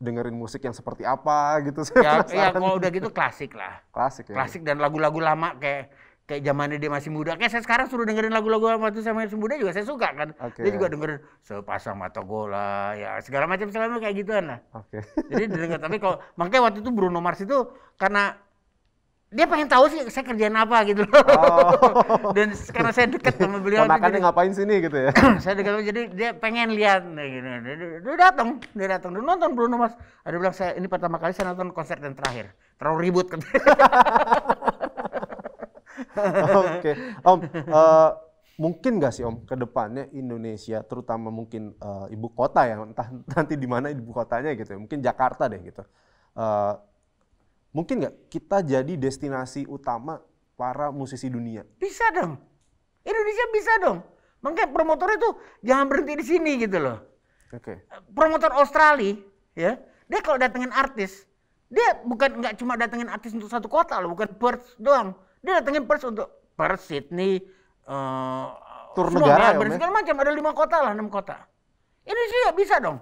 dengerin musik yang seperti apa gitu sih ya, ya kalau udah gitu klasik lah klasik ya. klasik dan lagu-lagu lama kayak kayak zamannya dia masih muda kayak saya sekarang suruh dengerin lagu-lagu lama tuh sama yang muda juga saya suka kan okay. dia juga dengerin sepasang mata gola ya segala macam segala kayak gituan lah okay. jadi denger tapi kalau makanya waktu itu Bruno Mars itu karena dia pengen tahu sih saya kerjaan apa gitu loh. Oh. (laughs) Dan karena saya dekat sama beliau. Makanya ngapain sini gitu ya? (clears throat) saya dekat jadi dia pengen lihat gitu. Dia, datang, dia datang, dia nonton Bruno Mas. Ada bilang saya ini pertama kali saya nonton konser dan terakhir. Terlalu ribut kan. (laughs) Oke, okay. Om. Uh, mungkin nggak sih Om ke depannya Indonesia terutama mungkin uh, ibu kota ya entah nanti di mana ibu kotanya gitu ya. mungkin Jakarta deh gitu uh, Mungkin nggak kita jadi destinasi utama para musisi dunia? Bisa dong. Indonesia bisa dong. Makanya promotor itu jangan berhenti di sini gitu loh. Oke. Okay. Promotor Australia ya, dia kalau datengin artis, dia bukan nggak cuma datengin artis untuk satu kota loh, bukan Perth doang. Dia datengin Perth untuk Perth, Sydney, uh, tur semua negara ya, ya, segala macam ada lima kota lah, enam kota. Indonesia bisa dong.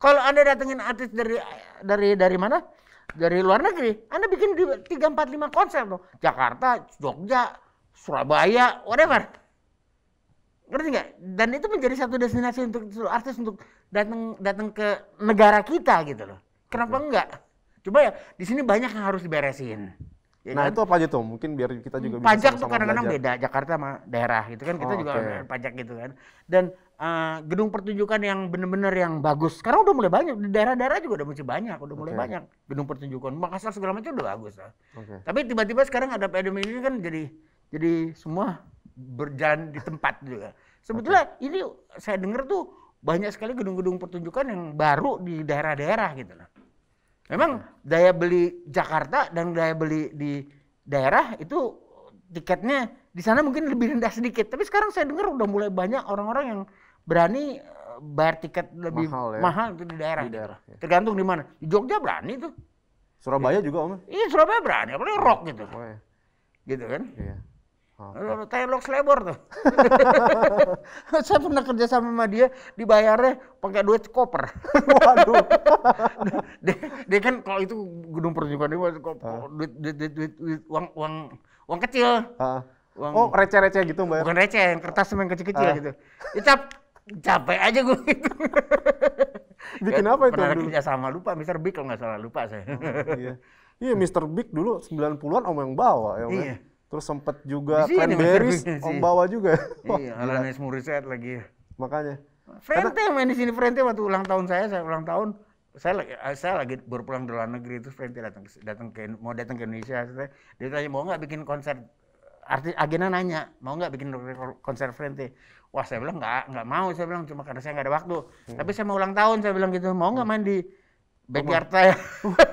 Kalau Anda datengin artis dari dari dari mana? dari luar negeri, Anda bikin di 3, 4, 5 konser tuh. Jakarta, Jogja, Surabaya, whatever. Ngerti nggak? Dan itu menjadi satu destinasi untuk artis untuk datang datang ke negara kita gitu loh. Kenapa ya. enggak? Coba ya, di sini banyak yang harus diberesin. Ya nah kan? itu apa aja tuh? Mungkin biar kita juga pajak hmm, bisa Pajak tuh kadang-kadang beda Jakarta sama daerah gitu kan. Kita oh, juga okay. pajak gitu kan. Dan uh, gedung pertunjukan yang benar-benar yang bagus. Sekarang udah mulai banyak di daerah-daerah juga udah masih banyak, udah mulai banyak gedung pertunjukan. Makassar segala macam udah bagus lah. Okay. Tapi tiba-tiba sekarang ada pandemi ini kan jadi jadi semua berjalan di tempat juga. Gitu ya. Sebetulnya okay. ini saya dengar tuh banyak sekali gedung-gedung pertunjukan yang baru di daerah-daerah gitu lah. Memang okay. daya beli Jakarta dan daya beli di daerah itu tiketnya di sana mungkin lebih rendah sedikit. Tapi sekarang saya dengar udah mulai banyak orang-orang yang berani eh, bayar tiket lebih mahal, ya? mahal itu di daerah. Di gitu. daerah ya. Tergantung di mana. Di Jogja berani tuh. Surabaya ya. juga om? Iya Surabaya berani, apalagi rock gitu. Oh, ya. Gitu kan? Iya. Oh. Eh, oh. Tanya selebor tuh. (laughs) saya pernah kerja sama sama dia, dibayarnya pakai duit koper. (laughs) Waduh. (laughs) dia, dia, kan kalau itu gedung pertunjukan dia ah. duit, duit, duit, duit, duit uang, uang, uang kecil. Uh. Uang, oh receh-receh gitu mbak? Ya? Bukan receh, yang kertas sama yang kecil-kecil uh. gitu. Dicap, capek aja gue gitu. (laughs) Bikin ya, apa itu pernah kerja sama lupa Mr. Big kalau nggak salah lupa saya. Oh, iya. (laughs) Iya Mr. Big dulu 90-an om yang bawa ya. Om ya. iya. Terus sempet juga Cranberries om bawa juga. (laughs) iya, oh, Alanis Morissette lagi. Makanya. Frente Karena... main di sini Frente waktu ulang tahun saya, saya ulang tahun saya lagi eh, saya lagi pulang dari luar negeri terus Frente datang datang ke mau datang ke Indonesia saya, dia tanya mau nggak bikin konser artis agennya nanya mau nggak bikin konser Frente wah saya bilang nggak nggak mau saya bilang cuma karena saya nggak ada waktu hmm. tapi saya mau ulang tahun saya bilang gitu mau nggak hmm. main di backyard saya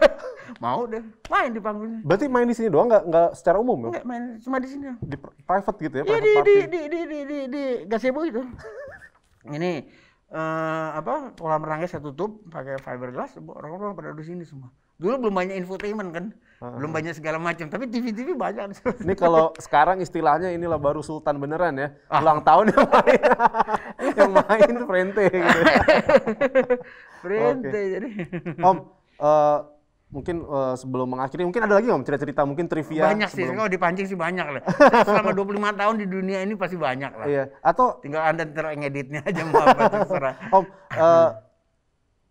(laughs) mau deh main di panggungnya berarti main di sini doang nggak nggak secara umum ya nggak main cuma di sini di private gitu ya, ya di, party. di, di di di di di gazebo itu (laughs) ini uh, apa kolam renangnya saya tutup pakai fiberglass orang-orang pada di sini semua Dulu belum banyak infotainment kan. hmm. Belum banyak segala macam, tapi TV-TV banyak. (laughs) Ini kalau sekarang istilahnya inilah baru sultan beneran ya. Ah. Ulang tahun yang main. (laughs) yang main Frente gitu. Frente (laughs) okay. jadi. Om, uh, mungkin uh, sebelum mengakhiri mungkin ada lagi om cerita-cerita mungkin trivia banyak sih kalau dipancing sih banyak lah selama 25 tahun di dunia ini pasti banyak lah iya atau tinggal anda ngeditnya aja mau apa terserah om uh,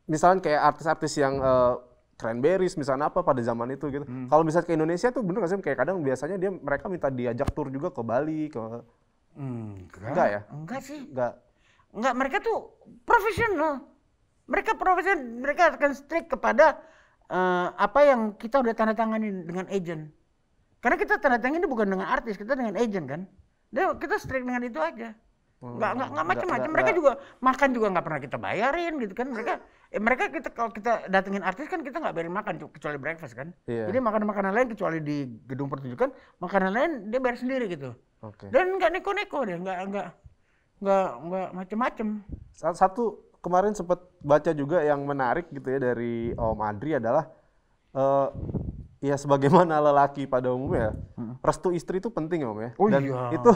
misalnya kayak artis-artis yang uh, cranberries misalnya apa pada zaman itu gitu. Hmm. Kalau misalnya ke Indonesia tuh bener gak sih kayak kadang biasanya dia mereka minta diajak tur juga ke Bali ke hmm, enggak. enggak ya? Enggak sih. Enggak. Enggak mereka tuh profesional. Mereka profesional, mereka akan strict kepada uh, apa yang kita udah tanda tangani dengan agent. Karena kita tanda tangan bukan dengan artis, kita dengan agent kan. Dia kita strict dengan itu aja nggak nggak nggak macam-macam mereka juga makan juga nggak pernah kita bayarin gitu kan mereka eh, mereka kita kalau kita datengin artis kan kita nggak bayarin makan kecuali breakfast kan yeah. jadi makanan makanan lain kecuali di gedung pertunjukan makanan lain dia bayar sendiri gitu okay. dan nggak neko-neko deh nggak nggak nggak nggak macam-macam satu kemarin sempat baca juga yang menarik gitu ya dari Om Andri adalah uh, ya sebagaimana lelaki pada umumnya hmm. restu istri itu penting ya, om ya oh, dan iya. itu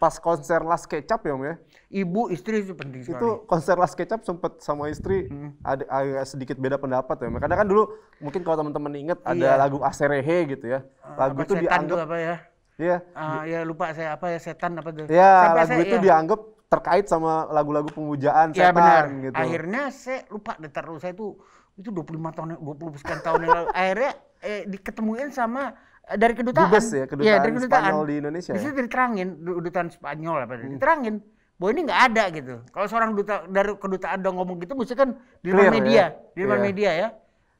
pas konser Las Kecap ya Om ya. Ibu istri itu penting sekali. Itu konser Las Kecap sempet sama istri hmm. ada agak sedikit beda pendapat ya. Om. Ya. Karena kan dulu mungkin kalau teman-teman inget iya. ada lagu Aserehe gitu ya. Ah, lagu apa, itu dianggap apa ya? Iya. Uh, ya lupa saya apa ya setan apa tuh. Iya, lagu saya, itu ya. dianggap terkait sama lagu-lagu pemujaan iya, setan ya, benar. gitu. Akhirnya saya lupa detail saya itu itu 25 tahun 20 sekian tahun yang lalu akhirnya eh diketemuin sama Eh, dari kedutaan Dubes ya kedutaan, ya, dari kedutaan Spanyol di Indonesia di ya? diterangin kedutaan Spanyol apa hmm. diterangin bahwa ini nggak ada gitu kalau seorang duta dari kedutaan dong ngomong gitu mesti kan di luar ya? media ya? di luar yeah. media ya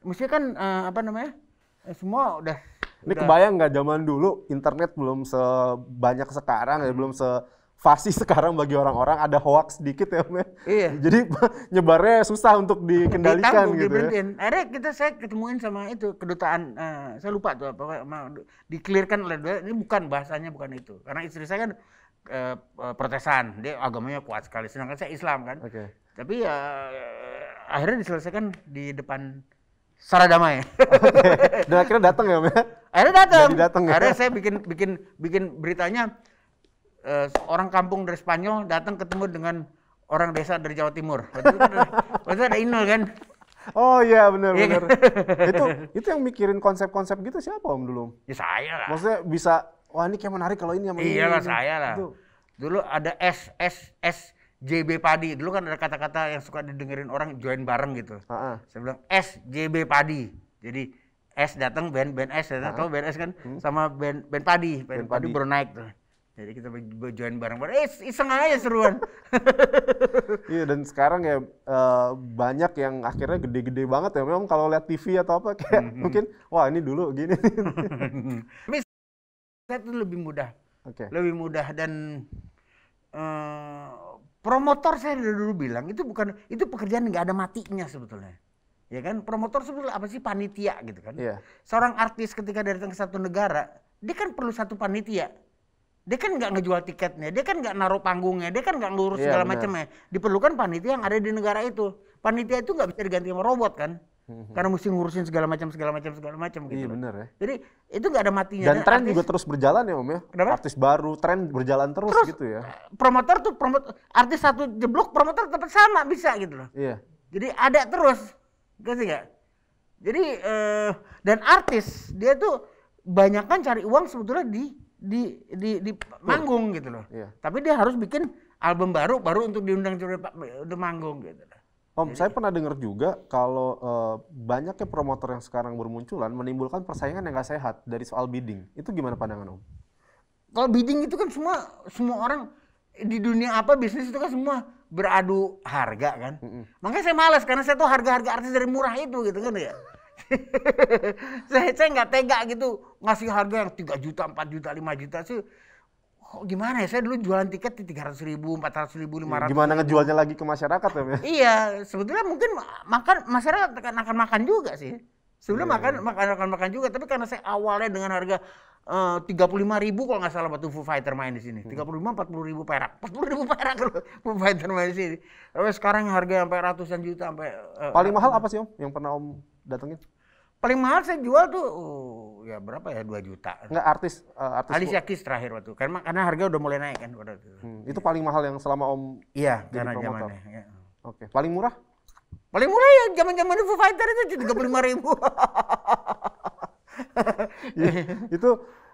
mesti kan uh, apa namanya eh, semua udah ini udah. kebayang nggak zaman dulu internet belum sebanyak sekarang ya, hmm. ya belum se fasih (laughs) sekarang bagi orang-orang ada hoax sedikit ya Om ya. Iya. Jadi (laughs) nyebarnya susah untuk dikendalikan Ditanggung, gitu. Dibentin. Ya. Akhirnya kita saya ketemuin sama itu kedutaan uh, saya lupa tuh apa dikelirkan oleh dua ini bukan bahasanya bukan itu. Karena istri saya kan uh, Protestan, dia agamanya kuat sekali sedangkan saya Islam kan. Oke. Okay. Tapi ya uh, akhirnya diselesaikan di depan secara damai. (laughs) Okay. Dan akhirnya datang ya Om ya. Akhirnya datang. Ya? Akhirnya saya bikin bikin bikin beritanya uh, orang kampung dari Spanyol datang ketemu dengan orang desa dari Jawa Timur. Waktu itu ada, (laughs) waktu Inul kan. Oh iya benar bener. Iya benar. Kan? itu itu yang mikirin konsep-konsep gitu siapa Om dulu? Ya saya lah. Maksudnya bisa wah ini kayak menarik kalau ini yang Iya lah saya lah. Dulu ada S S S J B Padi. Dulu kan ada kata-kata yang suka didengerin orang join bareng gitu. Uh -huh. Saya bilang S JB Padi. Jadi S datang band band S datang, uh -huh. tahu band S kan hmm. sama band band Padi, band, band Padi, Padi baru tuh jadi kita join bareng-bareng eh iseng aja seruan (laughs) iya dan sekarang ya uh, banyak yang akhirnya gede-gede banget ya memang kalau lihat TV atau apa kayak mm-hmm. mungkin wah ini dulu gini (laughs) tapi saya tuh lebih mudah okay. lebih mudah dan uh, promotor saya dari dulu bilang itu bukan itu pekerjaan nggak ada matinya sebetulnya ya kan promotor sebetulnya apa sih panitia gitu kan yeah. seorang artis ketika datang ke satu negara dia kan perlu satu panitia dia kan nggak ngejual tiketnya, dia kan nggak naruh panggungnya, dia kan nggak ngurus yeah, segala macamnya. Diperlukan panitia yang ada di negara itu. Panitia itu nggak bisa diganti sama robot kan? Mhm. Karena mesti ngurusin segala macam, segala macam, segala macam gitu. Iya benar ya. Jadi itu nggak ada matinya. Dan, dan tren artis, juga terus berjalan ya Om ya. Kenapa? Artis baru, tren berjalan terus, terus gitu ya. Eh, promotor tuh promotor, artis satu jeblok promotor tetap sama bisa gitu loh. Iya. Jadi ada terus, gitu ya. Jadi eh, dan artis dia tuh banyak kan cari uang sebetulnya di di di di manggung gitu loh. Iya. Tapi dia harus bikin album baru baru untuk diundang di manggung gitu loh. Om, Jadi, saya pernah dengar juga kalau uh, banyaknya promotor yang sekarang bermunculan menimbulkan persaingan yang gak sehat dari soal bidding. Itu gimana pandangan Om? Kalau bidding itu kan semua semua orang di dunia apa bisnis itu kan semua beradu harga kan. Mm -hmm. Makanya saya malas karena saya tuh harga-harga artis dari murah itu gitu kan ya. (laughs) saya saya nggak tega gitu ngasih harga yang 3 juta, 4 juta, 5 juta sih. Kok oh, gimana ya? Saya dulu jualan tiket di tiga ratus ribu, empat ratus ribu, iya, ratus Gimana ribu. ngejualnya lagi ke masyarakat ya? iya, sebetulnya mungkin makan masyarakat akan makan juga sih. Sebelum yeah. makan iya. makan makan makan juga, tapi karena saya awalnya dengan harga eh, tiga puluh lima ribu kalau nggak salah batu Foo Fighter main di sini. Hmm. Tiga puluh lima, empat puluh ribu perak, empat puluh ribu perak kalau Foo Fighter main di sini. Tapi sekarang harga sampai ratusan juta sampai. Uh, Paling mahal apa sih om yang pernah om datengin? paling mahal saya jual tuh uh, ya berapa ya dua juta. Nggak artis uh, artis Alicia Keys terakhir waktu karena karena harga udah mulai naik kan waktu itu. Hmm, itu paling mahal yang selama Om Iya, karena zamannya. Ya. Oke, okay. paling murah? Paling murah ya zaman-zaman Foo Fighter itu puluh lima ribu. (laughs) ya, itu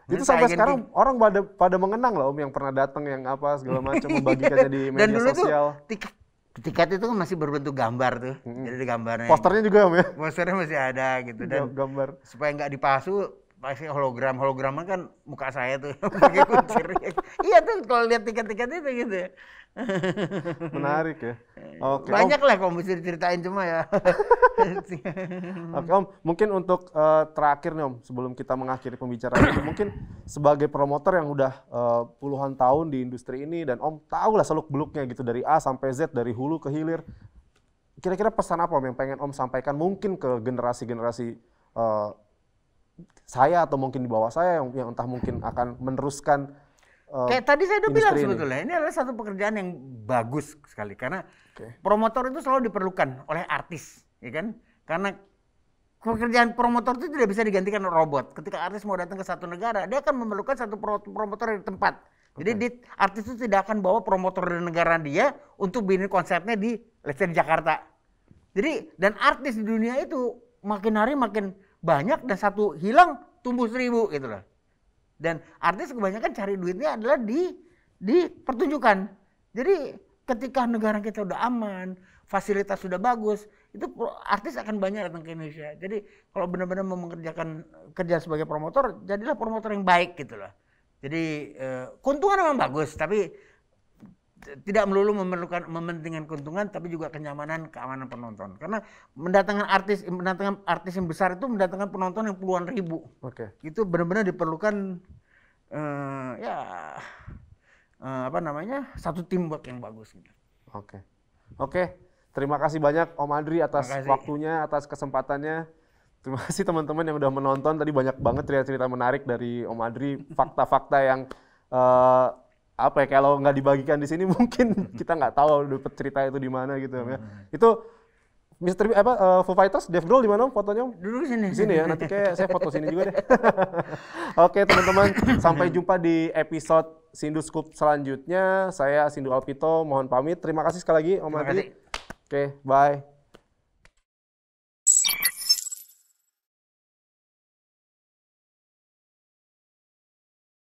itu sampai sekarang di... orang pada pada mengenang loh om yang pernah datang yang apa segala macam (laughs) membagikannya di media Dan dulu sosial. Tuh, tiket itu kan masih berbentuk gambar tuh -hmm. jadi gambarnya posternya juga om ya posternya masih ada gitu dan gambar supaya nggak dipasu pasti hologram hologramnya kan muka saya tuh (laughs) pakai kuncir iya tuh kalau lihat tiket-tiket itu gitu ya. (laughs) menarik ya okay, banyak om. lah kalau mesti diceritain cuma ya (laughs) oke okay, om mungkin untuk uh, terakhir nih om sebelum kita mengakhiri pembicaraan itu mungkin sebagai promotor yang udah uh, puluhan tahun di industri ini dan om tahu lah seluk beluknya gitu dari A sampai Z dari hulu ke hilir kira-kira pesan apa om yang pengen om sampaikan mungkin ke generasi-generasi uh, saya atau mungkin di bawah saya yang, yang entah mungkin akan meneruskan uh, kayak tadi saya udah bilang ini. sebetulnya ini adalah satu pekerjaan yang bagus sekali karena okay. promotor itu selalu diperlukan oleh artis ya kan karena pekerjaan promotor itu tidak bisa digantikan robot ketika artis mau datang ke satu negara dia akan memerlukan satu promotor di tempat jadi di, artis itu tidak akan bawa promotor dari negara dia untuk bikin konsepnya di let's Jakarta. Jadi dan artis di dunia itu makin hari makin banyak dan satu hilang tumbuh seribu gitu loh. Dan artis kebanyakan cari duitnya adalah di di pertunjukan. Jadi ketika negara kita udah aman, fasilitas sudah bagus, itu artis akan banyak datang ke Indonesia. Jadi kalau benar-benar mau mengerjakan kerja sebagai promotor, jadilah promotor yang baik gitu loh. Jadi eh, keuntungan memang bagus, tapi tidak melulu memerlukan mementingkan keuntungan tapi juga kenyamanan keamanan penonton karena mendatangkan artis mendatangkan artis yang besar itu mendatangkan penonton yang puluhan ribu oke okay. itu benar-benar diperlukan uh, ya uh, apa namanya satu tim buat yang bagus gitu. oke okay. oke okay. terima kasih banyak Om Adri atas waktunya atas kesempatannya terima kasih teman-teman yang udah menonton tadi banyak banget cerita-cerita menarik dari Om Adri fakta-fakta yang uh, apa ya kalau nggak dibagikan di sini (laughs) mungkin kita nggak tahu dapat cerita itu di mana gitu ya. Hmm. Itu Mister apa uh, Foo Fighters, Dev Grohl di mana fotonya? Dulu sini. Di Sini ya, nanti kayak saya foto sini juga deh. (laughs) Oke, teman-teman, sampai jumpa di episode Sindu Scoop selanjutnya. Saya Sindu Alpito, mohon pamit. Terima kasih sekali lagi Om Adi. Oke, bye.